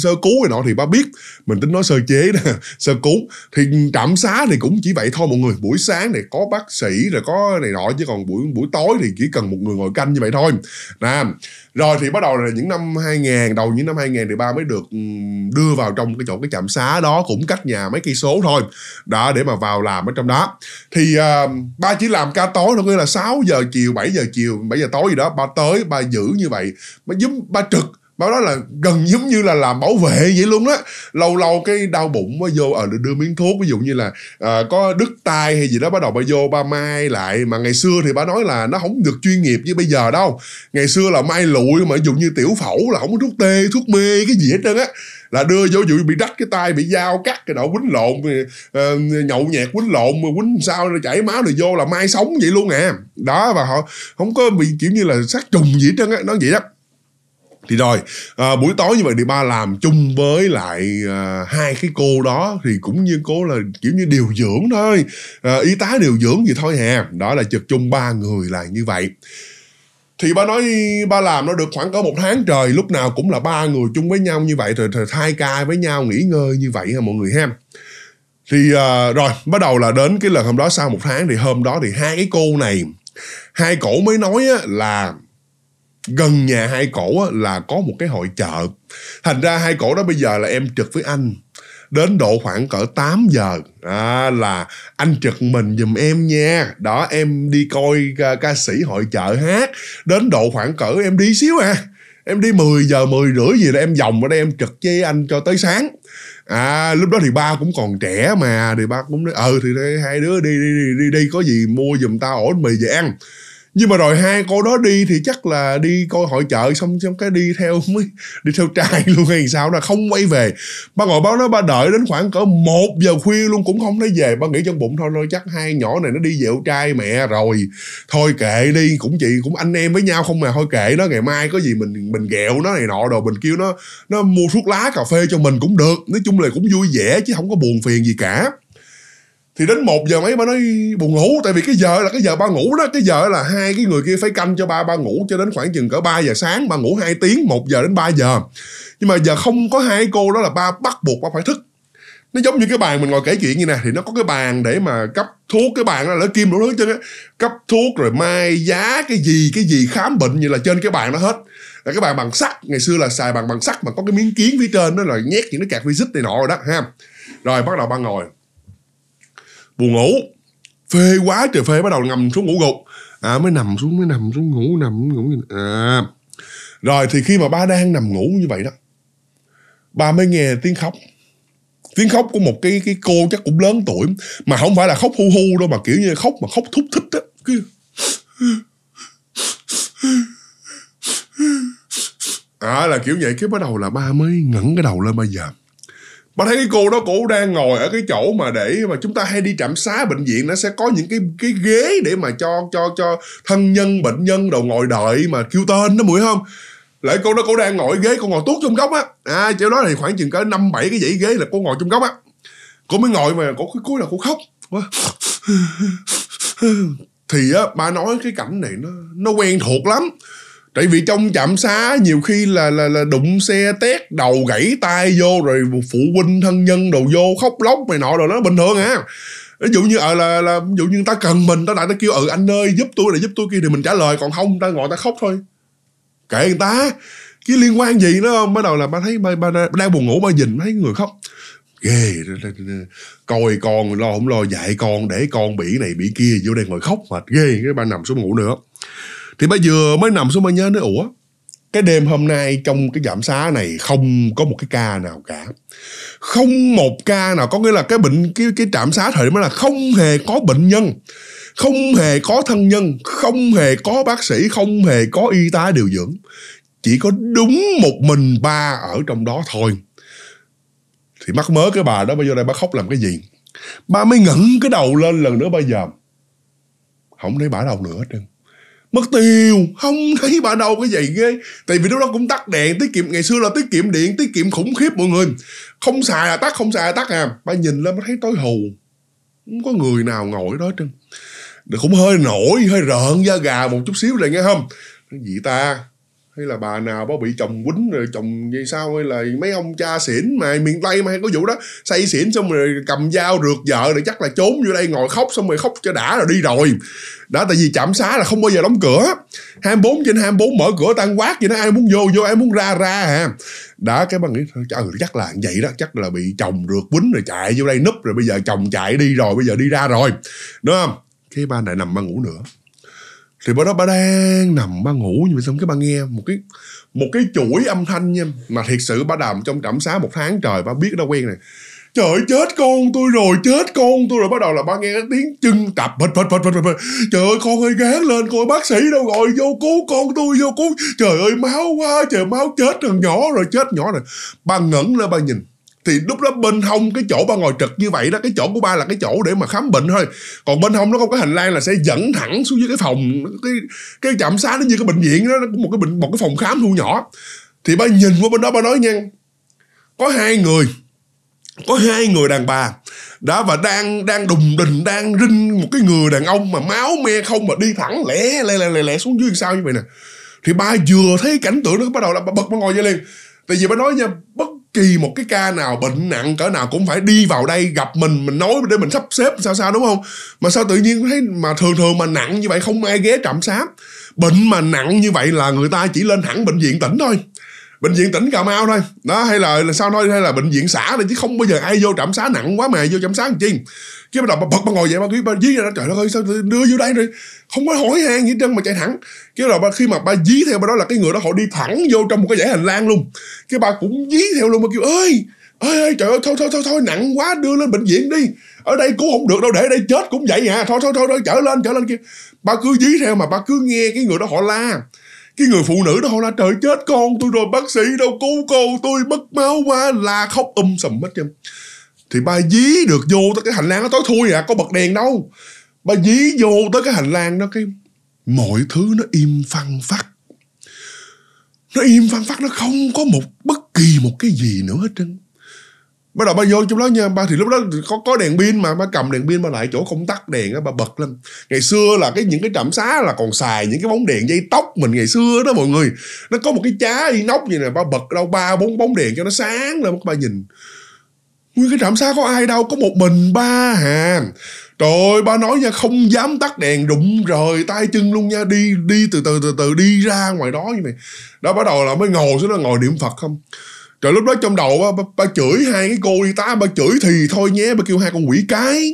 A: sơ cứu rồi nọ thì ba biết mình tính nói sơ chế nè *laughs* sơ cứu thì trạm xá thì cũng chỉ vậy thôi mọi người buổi sáng này có bác sĩ rồi có này nọ chứ còn buổi buổi tối thì chỉ cần một người ngồi canh như vậy thôi nè rồi thì bắt đầu là những năm 2000 đầu những năm 2000 thì ba mới được ừ, đưa vào trong cái chỗ cái trạm xá đó cũng cách nhà mấy cây số thôi đó để mà vào làm ở trong đó thì uh, ba chỉ làm ca tối thôi nghĩa là 6 giờ chiều 7 giờ chiều 7 giờ tối gì đó ba tới ba giữ như vậy mới giúp ba trực báo đó là gần giống như là làm bảo vệ vậy luôn á lâu lâu cái đau bụng mới vô ở ờ, à, đưa miếng thuốc ví dụ như là à, có đứt tay hay gì đó bắt đầu bà vô ba mai lại mà ngày xưa thì bà nói là nó không được chuyên nghiệp như bây giờ đâu ngày xưa là mai lụi mà ví dụ như tiểu phẫu là không có thuốc tê thuốc mê cái gì hết trơn á là đưa vô dụ bị đắt cái tay bị dao cắt cái đậu quýnh lộn ờ, nhậu nhẹt quýnh lộn quýnh sao chảy máu rồi vô là mai sống vậy luôn à đó và họ không có bị kiểu như là sát trùng gì hết trơn á nó vậy đó thì rồi à, buổi tối như vậy thì ba làm chung với lại à, hai cái cô đó thì cũng như cô là kiểu như điều dưỡng thôi à, y tá điều dưỡng gì thôi hè đó là trực chung ba người là như vậy thì ba nói ba làm nó được khoảng có một tháng trời lúc nào cũng là ba người chung với nhau như vậy rồi, thay ca với nhau nghỉ ngơi như vậy ha mọi người ha thì à, rồi bắt đầu là đến cái lần hôm đó sau một tháng thì hôm đó thì hai cái cô này hai cổ mới nói á, là gần nhà hai cổ á, là có một cái hội chợ thành ra hai cổ đó bây giờ là em trực với anh đến độ khoảng cỡ 8 giờ à, là anh trực mình giùm em nha đó em đi coi ca, ca sĩ hội chợ hát đến độ khoảng cỡ em đi xíu à em đi 10 giờ 10 rưỡi gì đó em vòng ở đây em trực với anh cho tới sáng à lúc đó thì ba cũng còn trẻ mà thì ba cũng nói ừ thì hai đứa đi đi đi đi, đi có gì mua giùm tao ổn mì về ăn nhưng mà rồi hai cô đó đi thì chắc là đi coi hội chợ xong xong cái đi theo *laughs* mới đi theo trai *laughs* luôn hay sao là không quay về ba ngồi báo nó ba đợi đến khoảng cỡ một giờ khuya luôn cũng không thấy về ba nghĩ trong bụng thôi thôi chắc hai nhỏ này nó đi dẹo trai mẹ rồi thôi kệ đi cũng chị cũng anh em với nhau không mà thôi kệ nó ngày mai có gì mình mình ghẹo nó này nọ rồi mình kêu nó nó mua thuốc lá cà phê cho mình cũng được nói chung là cũng vui vẻ chứ không có buồn phiền gì cả thì đến một giờ mấy ba nói buồn ngủ tại vì cái giờ là cái giờ ba ngủ đó cái giờ là hai cái người kia phải canh cho ba ba ngủ cho đến khoảng chừng cỡ 3 giờ sáng ba ngủ 2 tiếng 1 giờ đến 3 giờ nhưng mà giờ không có hai cô đó là ba bắt buộc ba phải thức nó giống như cái bàn mình ngồi kể chuyện như nè thì nó có cái bàn để mà cấp thuốc cái bàn đó là kim đủ thứ chứ á cấp thuốc rồi mai giá cái gì cái gì khám bệnh như là trên cái bàn đó hết là cái bàn bằng sắt ngày xưa là xài bàn bằng sắt mà có cái miếng kiến phía trên đó là nhét những cái cạc vi này nọ rồi đó ha rồi bắt đầu ba ngồi buồn ngủ phê quá trời phê bắt đầu ngầm xuống ngủ gục à, mới nằm xuống mới nằm xuống ngủ nằm ngủ à. rồi thì khi mà ba đang nằm ngủ như vậy đó ba mới nghe tiếng khóc tiếng khóc của một cái cái cô chắc cũng lớn tuổi mà không phải là khóc hu hu đâu mà kiểu như khóc mà khóc thúc thích á cứ... à, là kiểu vậy cái bắt đầu là ba mới ngẩng cái đầu lên bây giờ bà thấy cái cô đó cổ đang ngồi ở cái chỗ mà để mà chúng ta hay đi trạm xá bệnh viện nó sẽ có những cái cái ghế để mà cho cho cho thân nhân bệnh nhân đầu ngồi đợi mà kêu tên nó mũi không lại cô đó cô đang ngồi ghế cô ngồi tuốt trong góc á à chỗ đó thì khoảng chừng cỡ năm bảy cái dãy ghế là cô ngồi trong góc á cô mới ngồi mà cô cái cuối là cô khóc thì á ba nói cái cảnh này nó nó quen thuộc lắm tại vì trong chạm xá nhiều khi là là là đụng xe tét đầu gãy tay vô rồi phụ huynh thân nhân đồ vô khóc lóc này nọ rồi nó bình thường à ví dụ như ở ờ, là là ví dụ như ta cần mình ta lại ta kêu ừ anh ơi giúp tôi này giúp tôi kia thì mình trả lời còn không ta ngồi ta khóc thôi kệ người ta cái liên quan gì nữa không bắt đầu là ba thấy ba, ba đang buồn ngủ ba nhìn thấy người khóc ghê coi con lo không lo dạy con để con bị này bị kia vô đây ngồi khóc mệt ghê cái ba nằm xuống ngủ nữa thì bà vừa mới nằm xuống bà nhớ nói ủa cái đêm hôm nay trong cái giảm xá này không có một cái ca nào cả không một ca nào có nghĩa là cái bệnh cái cái trạm xá thời mới là không hề có bệnh nhân không hề có thân nhân không hề có bác sĩ không hề có y tá điều dưỡng chỉ có đúng một mình ba ở trong đó thôi thì mắc mớ cái bà đó bây giờ đây bà khóc làm cái gì ba mới ngẩng cái đầu lên lần nữa bây giờ không thấy bả đâu nữa hết trơn mất tiêu không thấy bà đâu cái gì ghê tại vì lúc đó cũng tắt đèn tiết kiệm ngày xưa là tiết kiệm điện tiết kiệm khủng khiếp mọi người không xài là tắt không xài là tắt à bà nhìn lên mới thấy tối hù không có người nào ngồi đó trơn cũng hơi nổi hơi rợn da gà một chút xíu rồi nghe không cái gì ta hay là bà nào bà bị chồng quýnh rồi chồng như sao hay là mấy ông cha xỉn mà miền tây mà hay có vụ đó say xỉn xong rồi cầm dao rượt vợ rồi chắc là trốn vô đây ngồi khóc xong rồi khóc cho đã rồi đi rồi đó tại vì trạm xá là không bao giờ đóng cửa 24 trên 24 mở cửa tan quát vậy đó ai muốn vô vô ai muốn ra ra à đó cái bà nghĩ trời chắc là vậy đó chắc là bị chồng rượt quýnh rồi chạy vô đây núp rồi bây giờ chồng chạy đi rồi bây giờ đi ra rồi đúng không cái ba lại nằm ba ngủ nữa thì bữa đó bà đang nằm bà ngủ như vậy xong cái bà nghe một cái một cái chuỗi âm thanh nha mà thiệt sự bà đàm trong trạm xá một tháng trời bà biết đâu quen này trời ơi, chết con tôi rồi chết con tôi rồi bắt đầu là ba nghe tiếng chân tập phịch phịch phịch phịch phịch trời ơi con ơi gán lên coi bác sĩ đâu rồi vô cứu con tôi vô cứu trời ơi máu quá trời máu chết thằng nhỏ rồi chết nhỏ rồi ba ngẩn lên ba nhìn thì lúc đó bên hông cái chỗ ba ngồi trực như vậy đó cái chỗ của ba là cái chỗ để mà khám bệnh thôi còn bên hông nó không có hành lang là sẽ dẫn thẳng xuống dưới cái phòng cái cái trạm xá nó như cái bệnh viện đó nó cũng một cái bệnh một cái phòng khám thu nhỏ thì ba nhìn qua bên đó ba nói nha có hai người có hai người đàn bà đã và đang đang đùng đình đang rinh một cái người đàn ông mà máu me không mà đi thẳng lẻ lẻ lẻ lẻ xuống dưới sao như vậy nè thì ba vừa thấy cảnh tượng nó bắt đầu là bật ba ngồi dậy liền tại vì bà nói nha bất kỳ một cái ca nào bệnh nặng cỡ nào cũng phải đi vào đây gặp mình mình nói để mình sắp xếp sao sao đúng không mà sao tự nhiên thấy mà thường thường mà nặng như vậy không ai ghé trạm xám bệnh mà nặng như vậy là người ta chỉ lên hẳn bệnh viện tỉnh thôi bệnh viện tỉnh cà mau thôi đó hay là, là sao thôi hay là bệnh viện xã này chứ không bao giờ ai vô trạm xá nặng quá mà vô trạm xá làm chi cái bắt đầu bật bà ngồi vậy bà cứ bà dí ra trời đất ơi sao đưa vô đây rồi không có hỏi han gì trơn mà chạy thẳng cái rồi bà khi mà ba dí theo bà đó là cái người đó họ đi thẳng vô trong một cái dãy hành lang luôn cái ba cũng dí theo luôn mà kêu ơi ơi trời ơi thôi thôi thôi thôi nặng quá đưa lên bệnh viện đi ở đây cứu không được đâu để ở đây chết cũng vậy à thôi thôi thôi, thôi chở lên chở lên kia ba cứ dí theo mà ba cứ nghe cái người đó họ la cái người phụ nữ đó họ là trời chết con tôi rồi bác sĩ đâu cứu cô tôi mất máu quá la khóc um sầm hết trơn thì ba dí được vô tới cái hành lang nó tối thui à có bật đèn đâu ba dí vô tới cái hành lang đó cái mọi thứ nó im phăng phát nó im phăng phát nó không có một bất kỳ một cái gì nữa hết trơn bắt đầu ba vô trong đó nha ba thì lúc đó có có đèn pin mà ba cầm đèn pin ba lại chỗ không tắt đèn á ba bật lên ngày xưa là cái những cái trạm xá là còn xài những cái bóng đèn dây tóc mình ngày xưa đó mọi người nó có một cái chá đi nóc vậy này ba bật đâu ba bốn bóng đèn cho nó sáng lên ba nhìn nguyên cái trạm xá có ai đâu có một mình ba hà trời ơi ba nói nha không dám tắt đèn đụng rời tay chân luôn nha đi đi từ từ từ từ đi ra ngoài đó như mày đó bắt đầu là mới ngồi xuống là ngồi niệm phật không rồi lúc đó trong đầu ba, ba, ba chửi hai cái cô đi tá ba chửi thì thôi nhé ba kêu hai con quỷ cái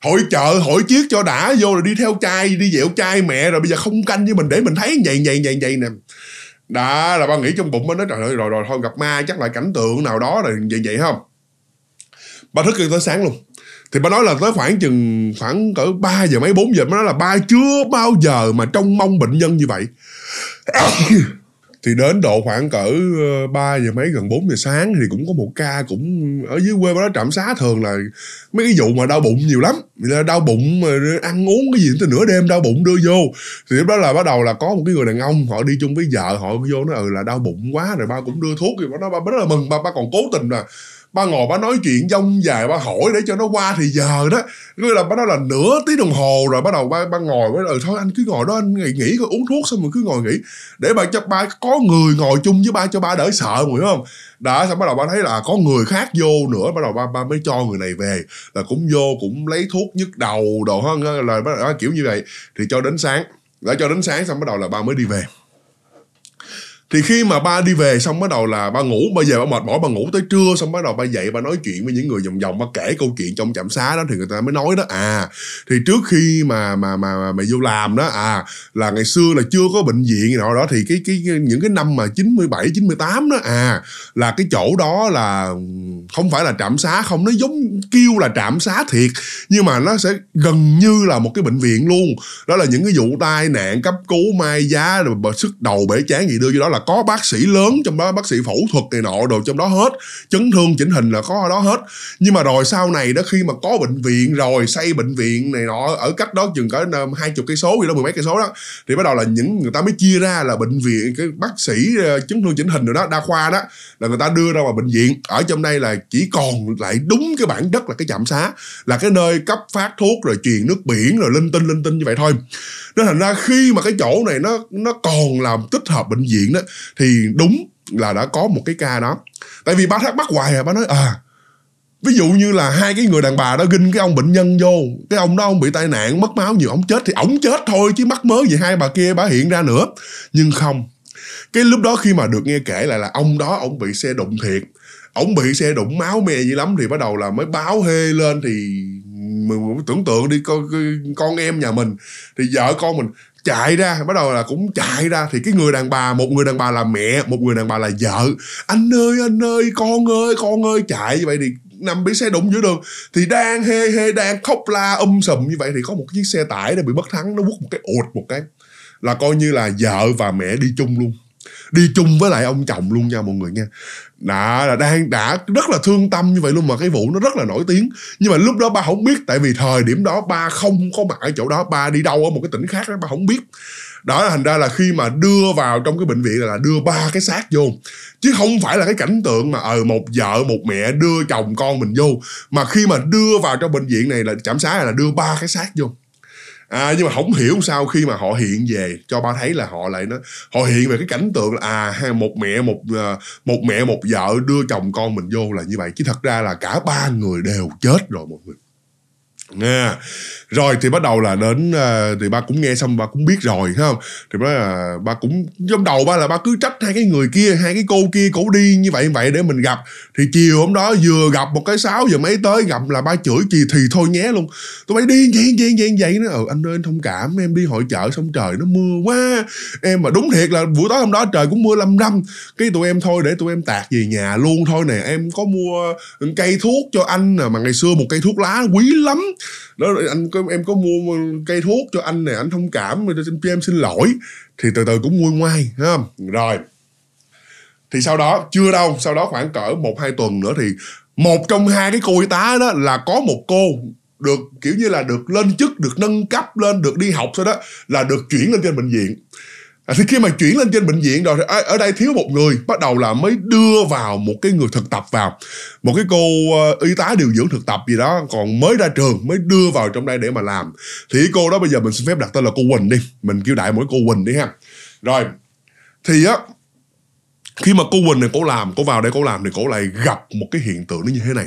A: hội chợ hội chiếc cho đã vô rồi đi theo trai đi dẹo trai mẹ rồi bây giờ không canh với mình để mình thấy vậy vậy vậy vậy nè đó là ba nghĩ trong bụng nó trời ơi rồi rồi thôi gặp ma chắc là cảnh tượng nào đó rồi vậy vậy không ba thức tới sáng luôn thì ba nói là tới khoảng chừng khoảng cỡ 3 giờ mấy 4 giờ mới nói là ba chưa bao giờ mà trông mong bệnh nhân như vậy *coughs* thì đến độ khoảng cỡ 3 ờ, giờ mấy gần 4 giờ sáng thì cũng có một ca cũng ở dưới quê đó trạm xá thường là mấy cái vụ mà đau bụng nhiều lắm đau bụng mà ăn uống cái gì tới nửa đêm đau bụng đưa vô thì lúc đó là bắt đầu là có một cái người đàn ông họ đi chung với vợ họ vô nó ừ là đau bụng quá rồi ba cũng đưa thuốc thì nó ba rất là mừng ba ba còn cố tình là ba ngồi ba nói chuyện dông dài ba hỏi để cho nó qua thì giờ đó cứ là ba nói là nửa tiếng đồng hồ rồi bắt đầu ba ba ngồi với ừ thôi anh cứ ngồi đó anh nghỉ, nghỉ uống thuốc xong rồi cứ ngồi nghỉ để ba cho ba có người ngồi chung với ba cho ba đỡ sợ mà hiểu không đã xong bắt đầu ba thấy là có người khác vô nữa bắt đầu ba ba mới cho người này về là cũng vô cũng lấy thuốc nhức đầu đồ hơn là bắt đầu, kiểu như vậy thì cho đến sáng đã cho đến sáng xong bắt đầu là ba mới đi về thì khi mà ba đi về xong bắt đầu là ba ngủ ba giờ ba mệt mỏi ba ngủ tới trưa xong bắt đầu ba dậy ba nói chuyện với những người vòng vòng ba kể câu chuyện trong trạm xá đó thì người ta mới nói đó à thì trước khi mà mà mà, mà mày vô làm đó à là ngày xưa là chưa có bệnh viện gì nọ đó thì cái cái những cái năm mà 97 98 đó à là cái chỗ đó là không phải là trạm xá không nó giống kêu là trạm xá thiệt nhưng mà nó sẽ gần như là một cái bệnh viện luôn đó là những cái vụ tai nạn cấp cứu mai giá rồi sức đầu bể chán gì đưa vô đó là có bác sĩ lớn trong đó bác sĩ phẫu thuật này nọ đồ trong đó hết chấn thương chỉnh hình là có ở đó hết nhưng mà rồi sau này đó khi mà có bệnh viện rồi xây bệnh viện này nọ ở cách đó chừng có hai chục cây số gì đó mười mấy cây số đó thì bắt đầu là những người ta mới chia ra là bệnh viện cái bác sĩ ờ, chấn thương chỉnh hình rồi đó đa khoa đó là người ta đưa ra vào bệnh viện ở trong đây là chỉ còn lại đúng cái bản đất là cái trạm xá là cái nơi cấp phát thuốc rồi truyền nước biển rồi linh tinh linh tinh như vậy thôi nên thành ra khi mà cái chỗ này nó nó còn làm tích hợp bệnh viện đó thì đúng là đã có một cái ca đó tại vì ba thắc mắc hoài à ba nói à ví dụ như là hai cái người đàn bà đó ginh cái ông bệnh nhân vô cái ông đó ông bị tai nạn mất máu nhiều ông chết thì ổng chết thôi chứ mắc mớ gì hai bà kia bà hiện ra nữa nhưng không cái lúc đó khi mà được nghe kể lại là ông đó ông bị xe đụng thiệt ổng bị xe đụng máu me dữ lắm thì bắt đầu là mới báo hê lên thì mình, mình tưởng tượng đi con con em nhà mình thì vợ con mình chạy ra bắt đầu là cũng chạy ra thì cái người đàn bà một người đàn bà là mẹ một người đàn bà là vợ anh ơi anh ơi con ơi con ơi chạy như vậy thì nằm bị xe đụng giữa đường thì đang hê hê đang khóc la um sùm như vậy thì có một chiếc xe tải đã bị bất thắng nó quất một cái ột một cái là coi như là vợ và mẹ đi chung luôn đi chung với lại ông chồng luôn nha mọi người nha đã là đang đã rất là thương tâm như vậy luôn mà cái vụ nó rất là nổi tiếng nhưng mà lúc đó ba không biết tại vì thời điểm đó ba không có mặt ở chỗ đó ba đi đâu ở một cái tỉnh khác đó ba không biết đó là thành ra là khi mà đưa vào trong cái bệnh viện là đưa ba cái xác vô chứ không phải là cái cảnh tượng mà ờ một vợ một mẹ đưa chồng con mình vô mà khi mà đưa vào trong bệnh viện này là trạm xá là đưa ba cái xác vô à, nhưng mà không hiểu sao khi mà họ hiện về cho ba thấy là họ lại nó họ hiện về cái cảnh tượng là à một mẹ một à, một mẹ một vợ đưa chồng con mình vô là như vậy chứ thật ra là cả ba người đều chết rồi mọi người nha rồi thì bắt đầu là đến ờ, thì ba cũng nghe xong ba cũng biết rồi thấy không thì ba là ba cũng trong đầu ba là ba cứ trách hai cái người kia hai cái cô kia cổ đi như vậy như vậy để mình gặp thì chiều hôm đó vừa gặp một cái sáu giờ mấy tới gặp là ba chửi chị thì thôi nhé luôn tụi bay đi vậy vậy vậy vậy nó ừ anh ơi anh thông cảm em đi hội chợ xong trời nó mưa quá em mà đúng thiệt là buổi tối hôm đó trời cũng mưa lâm râm cái tụi em thôi để tụi em tạt về nhà luôn thôi nè em có mua cây thuốc cho anh à, mà ngày xưa một cây thuốc lá quý lắm nó anh có em có mua cây thuốc cho anh này anh thông cảm xin em xin lỗi thì từ từ cũng nguôi ngoai ha rồi thì sau đó chưa đâu sau đó khoảng cỡ một hai tuần nữa thì một trong hai cái cô y tá đó là có một cô được kiểu như là được lên chức được nâng cấp lên được đi học sau đó là được chuyển lên trên bệnh viện à, thì khi mà chuyển lên trên bệnh viện rồi thì ở đây thiếu một người bắt đầu là mới đưa vào một cái người thực tập vào một cái cô ờ, y tá điều dưỡng thực tập gì đó còn mới ra trường mới đưa vào trong đây để mà làm thì cô đó bây giờ mình xin phép đặt tên là cô quỳnh đi mình kêu đại mỗi cô quỳnh đi ha rồi thì á khi mà cô quỳnh này cô làm cô vào đây cô làm thì cô lại gặp một cái hiện tượng nó như thế này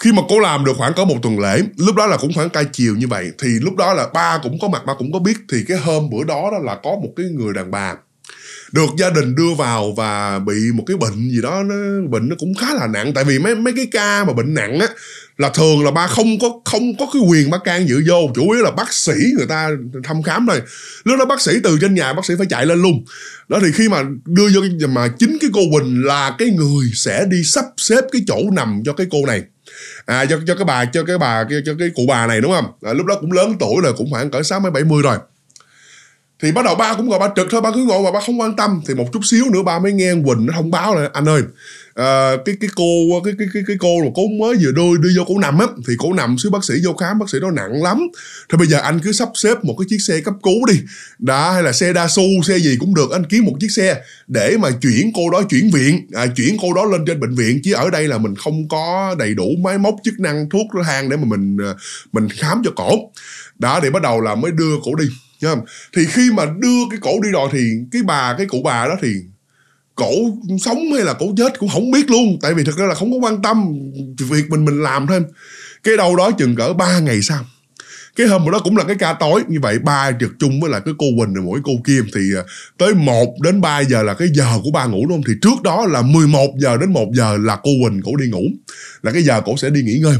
A: khi mà cô làm được khoảng có một tuần lễ lúc đó là cũng khoảng cai chiều như vậy thì lúc đó là ba cũng có mặt ba cũng có biết thì cái hôm bữa đó đó là có một cái người đàn bà được gia đình đưa vào và bị một cái bệnh gì đó nó bệnh nó cũng khá là nặng tại vì mấy mấy cái ca mà bệnh nặng á là thường là ba không có không có cái quyền ba can dự vô chủ yếu là bác sĩ người ta thăm khám thôi lúc đó bác sĩ từ trên nhà bác sĩ phải chạy lên luôn đó thì khi mà đưa vô mà chính cái cô quỳnh là cái người sẽ đi sắp xếp cái chỗ nằm cho cái cô này à cho cho cái bà cho cái bà cho, cho cái cụ bà này đúng không à, lúc đó cũng lớn tuổi rồi cũng khoảng cỡ sáu mấy bảy mươi rồi thì bắt đầu ba cũng gọi ba trực thôi ba cứ ngồi và ba không quan tâm thì một chút xíu nữa ba mới nghe quỳnh nó thông báo là anh ơi à, cái cái cô cái cái cái cái cô mà cô mới vừa đưa đưa vô cổ nằm á thì cổ nằm xíu bác sĩ vô khám bác sĩ đó nặng lắm thì bây giờ anh cứ sắp xếp một cái chiếc xe cấp cứu đi đã hay là xe đa su xe gì cũng được anh kiếm một chiếc xe để mà chuyển cô đó chuyển viện à, chuyển cô đó lên trên bệnh viện chứ ở đây là mình không có đầy đủ máy móc chức năng thuốc thang để mà mình à, mình khám cho cổ đã để bắt đầu là mới đưa cổ đi không? thì khi mà đưa cái cổ đi rồi thì cái bà cái cụ bà đó thì cổ sống hay là cổ chết cũng không biết luôn tại vì thực ra là không có quan tâm việc mình mình làm thôi. cái đâu đó chừng cỡ 3 ngày sau cái hôm đó cũng là cái ca tối như vậy ba trực chung với lại cái cô quỳnh rồi mỗi cô kim thì à, tới 1 đến 3 giờ là cái giờ của ba ngủ đúng không thì trước đó là 11 giờ đến 1 giờ là cô quỳnh cổ đi ngủ là cái giờ cổ sẽ đi nghỉ ngơi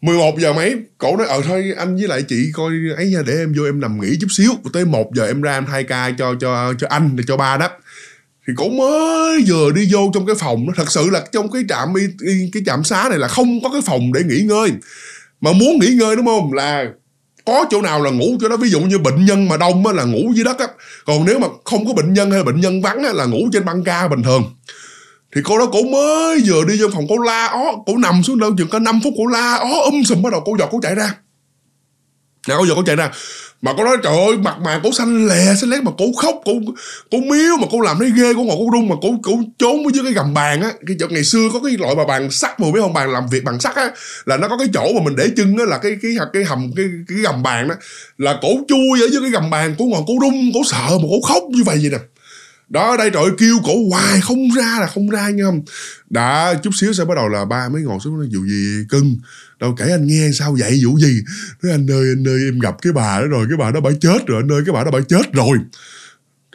A: 11 giờ mấy cổ nói ờ thôi anh với lại chị coi ấy nha để em vô em nằm nghỉ chút xíu tới 1 giờ em ra em thay ca cho cho cho anh cho ba đó thì cũng mới vừa đi vô trong cái phòng nó thật sự là trong cái trạm cái trạm xá này là không có cái phòng để nghỉ ngơi mà muốn nghỉ ngơi đúng không là có chỗ nào là ngủ cho nó ví dụ như bệnh nhân mà đông á, là ngủ dưới đất á còn nếu mà không có bệnh nhân hay bệnh nhân vắng á, là ngủ trên băng ca bình thường thì cô đó cổ mới vừa đi vô phòng cô la ó cổ nằm xuống đâu chừng có 5 phút cổ la ó um sùm bắt đầu cô giọt cổ chạy ra nè cô giọt cổ chạy ra mà cô nói trời ơi mặt mà cô xanh lè xanh lét mà cô khóc cô cô miếu mà cô làm thấy ghê cô ngồi cô rung mà cô cô trốn ở dưới cái gầm bàn á cái chỗ ngày xưa có cái loại mà bàn sắt mà biết không bàn làm việc bằng sắt á là nó có cái chỗ mà mình để chân á là cái cái cái hầm cái cái gầm bàn đó là cổ chui ở dưới cái gầm bàn cô ngồi cô rung cô sợ mà cô khóc như vậy vậy nè đó đây trời kêu cổ hoài không ra là không ra nha đã chút xíu sẽ bắt đầu là ba mới ngồi xuống nói vụ gì cưng đâu kể anh nghe sao vậy vụ gì nói anh ơi anh ơi em gặp cái bà đó rồi cái bà đó bà chết rồi anh ơi cái bà đó bà chết rồi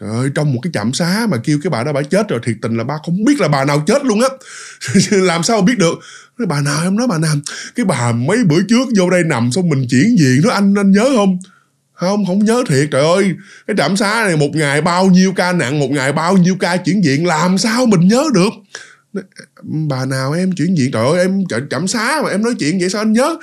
A: Trời ơi, trong một cái chạm xá mà kêu cái bà đó bà chết rồi thiệt tình là ba không biết là bà nào chết luôn á *laughs* làm sao mà biết được nói, bà nào em nói bà nào cái bà mấy bữa trước vô đây nằm xong mình chuyển viện nó anh anh nhớ không không không nhớ thiệt trời ơi cái trạm xá này một ngày bao nhiêu ca nặng một ngày bao nhiêu ca chuyển viện làm sao mình nhớ được bà nào em chuyển viện trời ơi em trạm xá mà em nói chuyện vậy sao anh nhớ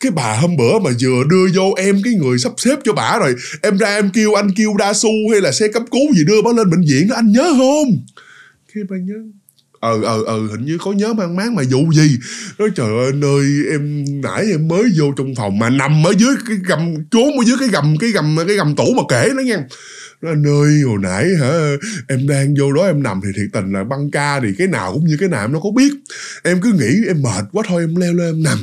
A: cái bà hôm bữa mà vừa đưa vô em cái người sắp xếp cho bà rồi em ra em kêu anh kêu đa su hay là xe cấp cứu gì đưa bà lên bệnh viện đó anh nhớ không khi bà nhớ ờ ờ ờ hình như có nhớ mang máng mà vụ gì nói trời ơi nơi em nãy em mới vô trong phòng mà nằm ở dưới cái gầm trốn ở dưới cái gầm cái gầm cái gầm tủ mà kể nó nha nó nơi hồi nãy hả em đang vô đó em nằm thì thiệt tình là băng ca thì cái nào cũng như cái nào em nó có biết em cứ nghĩ em mệt quá thôi em leo lên em nằm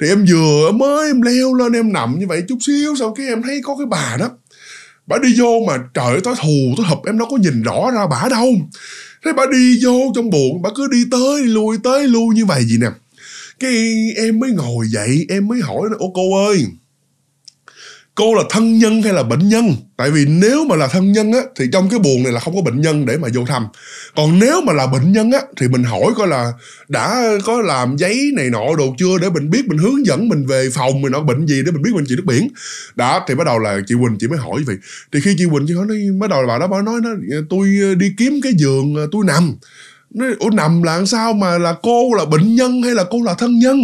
A: thì em vừa mới em leo lên em nằm như vậy chút xíu sau cái em thấy có cái bà đó bà đi vô mà trời tối thù tối hụp em đâu có nhìn rõ ra bà đâu thế bà đi vô trong buồn bà cứ đi tới lui tới lui như vậy gì nè cái em mới ngồi dậy em mới hỏi nó ô cô ơi cô là thân nhân hay là bệnh nhân tại vì nếu mà là thân nhân á thì trong cái buồn này là không có bệnh nhân để mà vô thăm còn nếu mà là bệnh nhân á thì mình hỏi coi là đã có làm giấy này nọ đồ chưa để mình biết mình hướng dẫn mình về phòng mình nó bệnh gì để mình biết mình chị nước biển đã thì bắt đầu là chị quỳnh chị mới hỏi vậy thì khi chị quỳnh chị hỏi nói bắt đầu là bà đó bà nói nó tôi ờ, đi kiếm cái giường ờ, tôi nằm nói, Ủa nằm là sao mà là cô là bệnh nhân hay là cô là thân nhân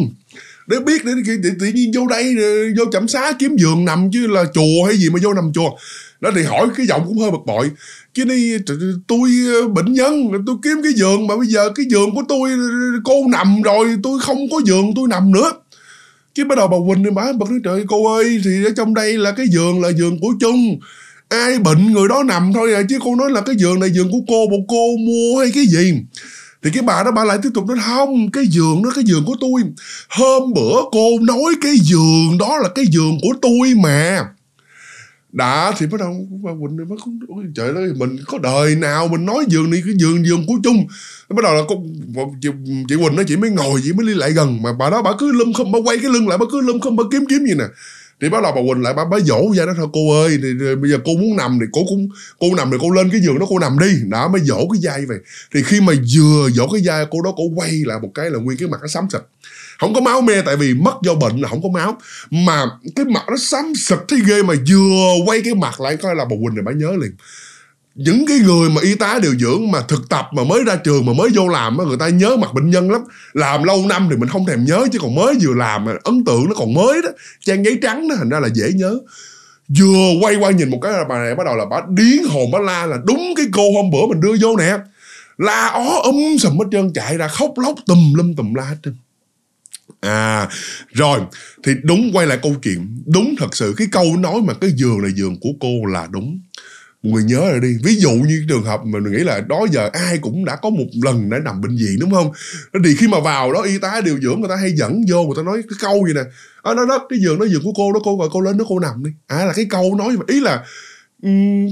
A: để biết để, để, để tự nhiên vô đây ờ, vô chậm xá kiếm giường nằm chứ là chùa hay gì mà vô nằm chùa đó thì hỏi cái giọng cũng hơi bực bội chứ đi tôi ờ, bệnh nhân tôi kiếm cái giường mà bây giờ cái giường của tôi ờ, cô nằm rồi tôi không có giường tôi nằm nữa chứ bắt đầu bà quỳnh thì bà bật nói trời cô ơi thì ở trong đây là cái giường là giường của chung ai bệnh người đó nằm thôi à chứ cô nói là cái giường này giường của cô bộ cô mua hay cái gì thì cái bà đó bà lại tiếp tục nói không cái giường đó cái giường của tôi hôm bữa cô nói cái giường đó là cái giường của tôi mà đã thì bắt đầu bà quỳnh nó bắt trời ơi mình có đời nào mình nói giường này cái giường giường của chung bắt đầu là con chị, chị quỳnh nó chỉ mới ngồi chị mới đi lại gần mà bà đó bà cứ lum không bà quay cái lưng lại bà cứ lum không bà kiếm kiếm gì nè thì bắt đầu bà quỳnh lại bà bá dỗ ra đó thôi cô ơi thì, thì, bây giờ cô muốn nằm thì cô cũng cô nằm thì cô lên cái giường đó cô nằm đi đã mới dỗ cái dây vậy thì khi mà vừa dỗ cái dây cô đó cô quay lại một cái là nguyên cái mặt nó xám xịt không có máu me tại vì mất do bệnh là không có máu mà cái mặt nó xám xịt thấy ghê mà vừa quay cái mặt lại coi là bà quỳnh thì bà nhớ liền những cái người mà y tá điều dưỡng mà thực tập mà mới ra trường mà mới vô làm người ta nhớ mặt bệnh nhân lắm làm lâu năm thì mình không thèm nhớ chứ còn mới vừa làm ấn tượng nó còn mới đó trang giấy trắng đó thành ra là dễ nhớ vừa quay qua nhìn một cái bà này bắt đầu là bà điến hồn bà la là đúng cái cô hôm bữa mình đưa vô nè la ó um sùm hết trơn chạy ra khóc lóc tùm lum tùm la hết trơn à rồi thì đúng quay lại câu chuyện đúng thật sự cái câu nói mà cái giường này giường của cô là đúng mọi người nhớ lại đi ví dụ như trường hợp mà mình nghĩ là đó giờ ai cũng đã có một lần đã nằm bệnh viện đúng không thì khi mà vào đó y tá điều dưỡng người ta hay dẫn vô người ta nói cái câu gì nè à, nó đó cái giường nó giường của cô đó cô gọi cô lên nó cô nằm đi à là cái câu nói ý là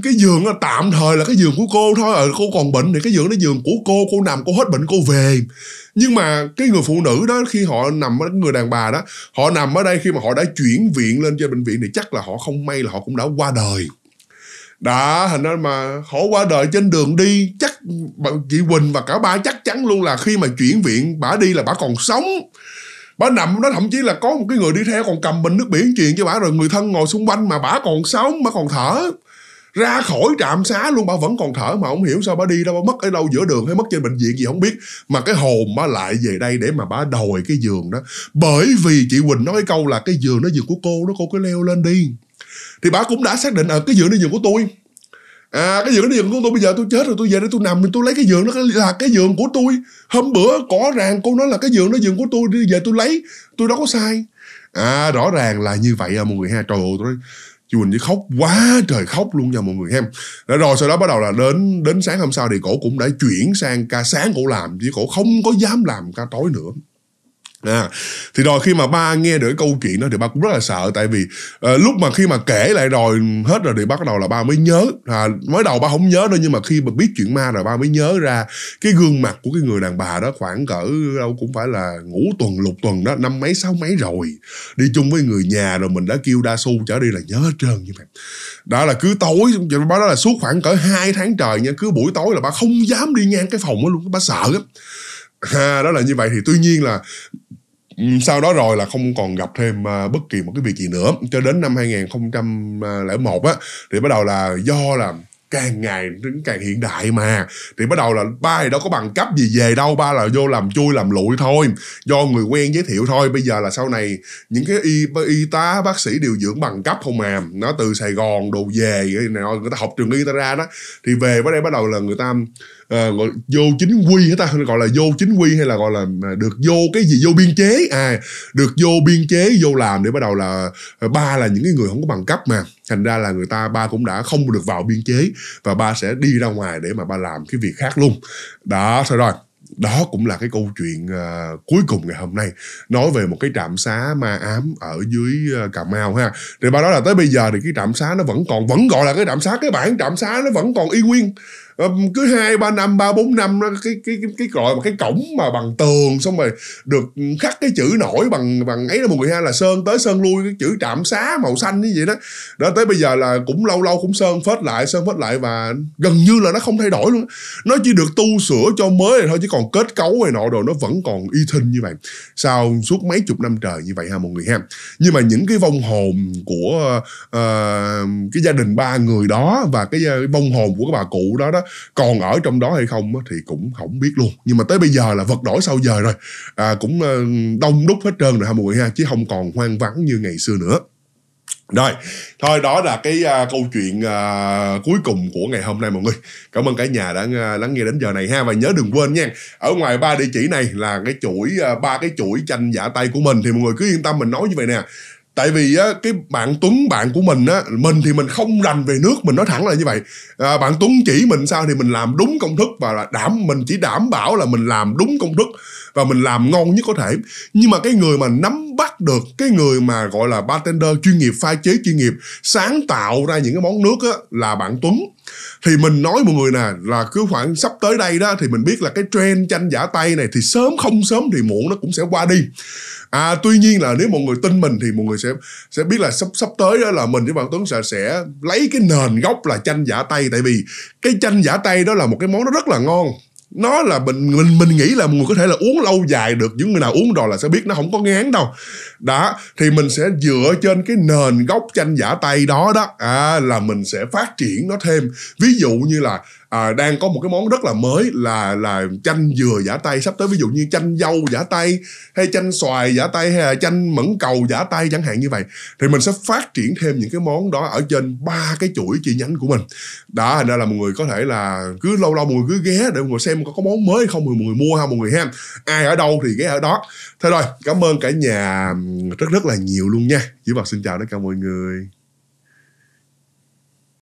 A: cái giường là tạm thời là cái giường của cô thôi à, cô còn bệnh thì cái giường đó giường của cô cô nằm cô hết bệnh cô về nhưng mà cái người phụ nữ đó khi họ nằm ở người đàn bà đó họ nằm ở đây khi mà họ đã chuyển viện lên trên bệnh viện thì chắc là họ không may là họ cũng đã qua đời đã hình ra mà khổ qua đời trên đường đi chắc chị quỳnh và cả ba chắc chắn luôn là khi mà chuyển viện bả đi là bả còn sống bả nằm đó thậm chí là có một cái người đi theo còn cầm bình nước biển truyền cho bả rồi người thân ngồi xung quanh mà bả còn sống bả còn thở ra khỏi trạm xá luôn bà vẫn còn thở mà không hiểu sao bà đi đâu bà mất ở đâu giữa đường hay mất trên bệnh viện gì không biết mà cái hồn bà lại về đây để mà bà đòi cái giường đó bởi vì chị quỳnh nói câu là cái giường nó giường của cô đó cô cứ leo lên đi thì bà cũng đã xác định ở à, cái giường đi giường của tôi à cái giường đó giường của tôi bây giờ tôi chết rồi tôi về đây tôi nằm tôi lấy cái giường đó là cái giường của tôi hôm bữa có ràng cô nói là cái giường đó giường của tôi đi về tôi lấy tôi đâu có sai à rõ ràng là như vậy à mọi người ha trời ơi tôi chú quỳnh chỉ khóc quá trời khóc luôn nha mọi người em. rồi sau đó bắt đầu là đến đến sáng hôm sau thì cổ cũng đã chuyển sang ca sáng cổ làm chứ cổ không có dám làm ca tối nữa À, thì rồi khi mà ba nghe được câu chuyện đó thì ba cũng rất là sợ tại vì uh, lúc mà khi mà kể lại rồi hết rồi thì bắt đầu là ba mới nhớ à, mới đầu ba không nhớ đâu nhưng mà khi mà biết chuyện ma rồi ba mới nhớ ra cái gương mặt của cái người đàn bà đó khoảng cỡ đâu cũng phải là ngủ tuần lục tuần đó năm mấy sáu mấy rồi đi chung với người nhà rồi mình đã kêu đa su trở đi là nhớ hết trơn như vậy đó là cứ tối ba đó là suốt khoảng cỡ hai tháng trời nha cứ buổi tối là ba không dám đi ngang cái phòng đó luôn ba sợ lắm à, đó là như vậy thì tuy nhiên là sau đó rồi là không còn gặp thêm à, bất kỳ một cái việc gì nữa cho đến năm 2001 á thì bắt đầu là do là càng ngày càng hiện đại mà thì bắt đầu là ba thì đâu có bằng cấp gì về đâu ba là vô làm chui làm lụi thôi do người quen giới thiệu thôi bây giờ là sau này những cái y, y tá bác sĩ điều dưỡng bằng cấp không mà nó từ sài gòn đồ về người ta học trường y ta ra đó thì về bắt đây bắt đầu là người ta Ờ, gọi, vô chính quy hay ta gọi là vô chính quy hay là gọi là à, được vô cái gì vô biên chế à được vô biên chế vô làm để bắt đầu là à, ba là những cái người không có bằng cấp mà thành ra là người ta ba cũng đã không được vào biên chế và ba sẽ đi ra ngoài để mà ba làm cái việc khác luôn đó thôi rồi đó cũng là cái câu chuyện uh, cuối cùng ngày hôm nay nói về một cái trạm xá ma ám ở dưới uh, cà mau ha thì ba đó là tới bây giờ thì cái trạm xá nó vẫn còn vẫn gọi là cái trạm xá cái bản trạm xá nó vẫn còn y nguyên Ờ, cứ hai ba năm ba bốn năm cái cái cái cái gọi mà cái cổng mà bằng tường xong rồi được khắc cái chữ nổi bằng bằng ấy là một người ha là sơn tới sơn lui cái chữ trạm xá màu xanh như vậy đó đó tới bây giờ là cũng lâu lâu cũng sơn phết lại sơn phết lại và gần như là nó không thay đổi luôn nó chỉ được tu sửa cho mới thôi chứ còn kết cấu này nọ đồ nó vẫn còn y thinh như vậy sau suốt mấy chục năm trời như vậy ha mọi người ha nhưng mà những cái vong hồn của uh, cái gia đình ba người đó và ờ, cái vong hồn của cái bà cụ đó đó còn ở trong đó hay không thì cũng không biết luôn nhưng mà tới bây giờ là vật đổi sau giờ rồi à, cũng ờ, đông đúc hết trơn rồi ha mọi người ha chứ không còn hoang vắng như ngày xưa nữa rồi thôi đó là cái uh, câu chuyện uh, cuối cùng của ngày hôm nay mọi người cảm ơn cả nhà đã uh, lắng nghe đến giờ này ha và nhớ đừng quên nha ở ngoài ba địa chỉ này là cái chuỗi ba uh, cái chuỗi tranh giả tay của mình thì mọi người cứ yên tâm mình nói như vậy nè tại vì á cái bạn tuấn bạn của mình á mình thì mình không rành về nước mình nói thẳng là như vậy à, bạn tuấn chỉ mình sao thì mình làm đúng công thức và là đảm mình chỉ đảm bảo là mình làm đúng công thức và mình làm ngon nhất có thể nhưng mà cái người mà nắm bắt được cái người mà gọi là bartender chuyên nghiệp pha chế chuyên nghiệp sáng tạo ra những cái món nước á là bạn tuấn thì mình nói mọi người nè là cứ khoảng sắp tới đây đó thì mình biết là cái trend tranh giả tay này thì sớm không sớm thì muộn nó cũng sẽ qua đi à tuy nhiên là nếu mọi người tin mình thì mọi người sẽ sẽ biết là sắp sắp tới đó là mình với bạn tuấn sẽ sẽ lấy cái nền gốc là chanh giả tay tại vì cái chanh giả tay đó là một cái món nó rất là ngon nó là mình mình mình nghĩ là người có thể là uống lâu dài được những người nào uống rồi là sẽ biết nó không có ngán đâu đó thì mình sẽ dựa trên cái nền gốc chanh giả tay đó đó à, là mình sẽ phát triển nó thêm ví dụ như là à, đang có một cái món rất là mới là là chanh dừa giả tay sắp tới ví dụ như chanh dâu giả tay hay chanh xoài giả tay hay là chanh mẫn cầu giả tay chẳng hạn như vậy thì mình sẽ phát triển thêm những cái món đó ở trên ba cái chuỗi chi nhánh của mình đã thành ra là mọi người có thể là cứ lâu lâu mọi người cứ ghé để mọi người xem có có món mới không thì mọi người mua ha mọi người ha ai ở đâu thì ghé ở đó thế rồi cảm ơn cả nhà rất rất là nhiều luôn nha chỉ bảo xin chào tất cả mọi người